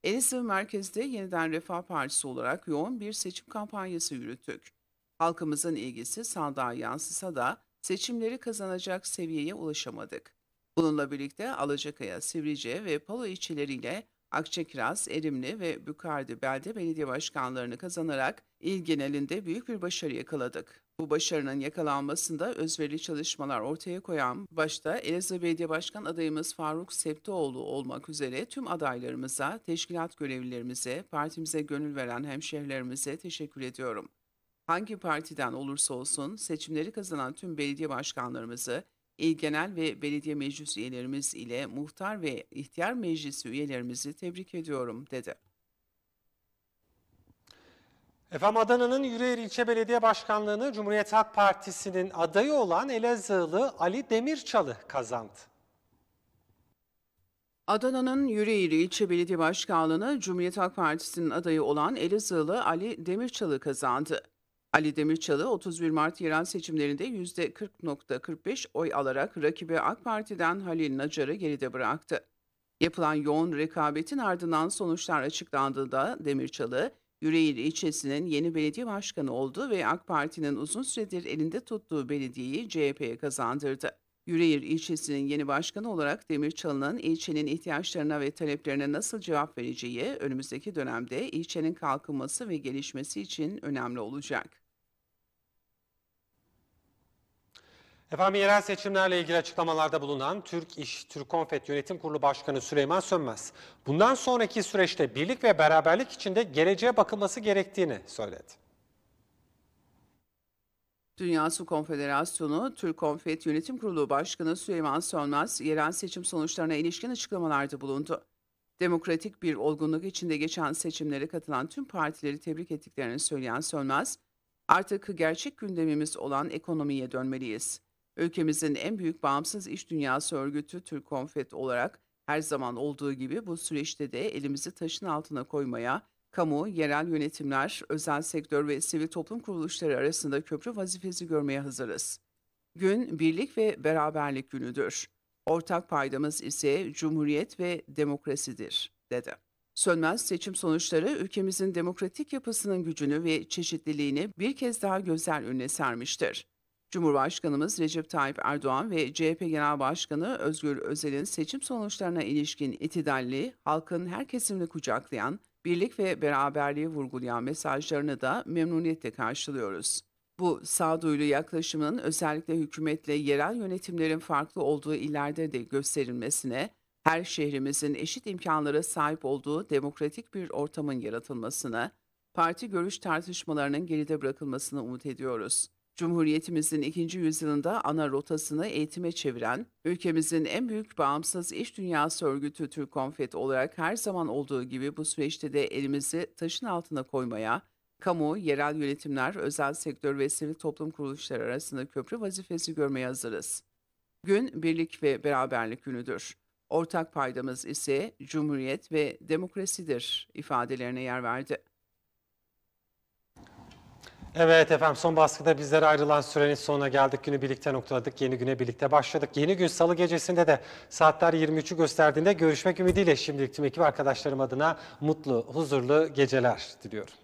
Elazığ merkezde yeniden Refah Partisi olarak yoğun bir seçim kampanyası yürüttük. Halkımızın ilgisi sandığa yansısa da seçimleri kazanacak seviyeye ulaşamadık. Bununla birlikte Alacakaya, Sivrice ve Palo ilçeleriyle Akçakiraz, Erimli ve Bükardi belde belediye başkanlarını kazanarak il genelinde büyük bir başarı yakaladık. Bu başarının yakalanmasında özverili çalışmalar ortaya koyan başta Elazığ Belediye Başkan adayımız Faruk Septoğlu olmak üzere tüm adaylarımıza, teşkilat görevlilerimize, partimize gönül veren hemşehrilerimize teşekkür ediyorum. Hangi partiden olursa olsun seçimleri kazanan tüm belediye başkanlarımızı, İl Genel ve Belediye Meclis üyelerimiz ile muhtar ve İhtiyar meclisi üyelerimizi tebrik ediyorum dedi. Efendim Adana'nın Yüreğir İlçe Belediye Başkanlığı'nı Cumhuriyet Halk Partisi'nin adayı olan Elazığlı Ali Demirçalı kazandı. Adana'nın Yüreğir İlçe Belediye Başkanlığı'nı Cumhuriyet Halk Partisi'nin adayı olan Elazığlı Ali Demirçalı kazandı. Ali Demirçalı 31 Mart yerel seçimlerinde %40.45 oy alarak rakibi AK Parti'den Halil Nacar'ı geride bıraktı. Yapılan yoğun rekabetin ardından sonuçlar açıklandığında Demirçalı, Yüreğir ilçesinin yeni belediye başkanı oldu ve AK Parti'nin uzun süredir elinde tuttuğu belediyeyi CHP'ye kazandırdı. Yüreğir ilçesinin yeni başkanı olarak Demirçalı'nın ilçenin ihtiyaçlarına ve taleplerine nasıl cevap vereceği önümüzdeki dönemde ilçenin kalkınması ve gelişmesi için önemli olacak. Efendim yerel seçimlerle ilgili açıklamalarda bulunan Türk İş Türk Konfet Yönetim Kurulu Başkanı Süleyman Sönmez, bundan sonraki süreçte birlik ve beraberlik içinde geleceğe bakılması gerektiğini söyledi. Dünya Su Konfederasyonu, Türk Konfet Yönetim Kurulu Başkanı Süleyman Sönmez, yerel seçim sonuçlarına ilişkin açıklamalarda bulundu. Demokratik bir olgunluk içinde geçen seçimlere katılan tüm partileri tebrik ettiklerini söyleyen Sönmez, artık gerçek gündemimiz olan ekonomiye dönmeliyiz. Ülkemizin en büyük bağımsız iş dünyası örgütü Türk Konfet olarak her zaman olduğu gibi bu süreçte de elimizi taşın altına koymaya, kamu, yerel yönetimler, özel sektör ve sivil toplum kuruluşları arasında köprü vazifesi görmeye hazırız. Gün birlik ve beraberlik günüdür. Ortak paydamız ise cumhuriyet ve demokrasidir, dedi. Sönmez seçim sonuçları ülkemizin demokratik yapısının gücünü ve çeşitliliğini bir kez daha gözler önüne sermiştir. Cumhurbaşkanımız Recep Tayyip Erdoğan ve CHP Genel Başkanı Özgür Özel'in seçim sonuçlarına ilişkin itidalli, halkın her kesimini kucaklayan, birlik ve beraberliği vurgulayan mesajlarını da memnuniyetle karşılıyoruz. Bu sağduyulu yaklaşımın özellikle hükümetle yerel yönetimlerin farklı olduğu illerde de gösterilmesine, her şehrimizin eşit imkanlara sahip olduğu demokratik bir ortamın yaratılmasına, parti görüş tartışmalarının geride bırakılmasını umut ediyoruz. Cumhuriyetimizin ikinci yüzyılında ana rotasını eğitime çeviren, ülkemizin en büyük bağımsız iş dünyası örgütü Türk Konfet olarak her zaman olduğu gibi bu süreçte de elimizi taşın altına koymaya, kamu, yerel yönetimler, özel sektör ve sivil toplum kuruluşları arasında köprü vazifesi görmeye hazırız. Gün birlik ve beraberlik günüdür. Ortak paydamız ise cumhuriyet ve demokrasidir ifadelerine yer verdi. Evet efendim son baskıda bizlere ayrılan sürenin sonuna geldik. Günü birlikte noktaladık. Yeni güne birlikte başladık. Yeni gün salı gecesinde de saatler 23'ü gösterdiğinde görüşmek ümidiyle şimdilik tüm ekip arkadaşlarım adına mutlu, huzurlu geceler diliyorum.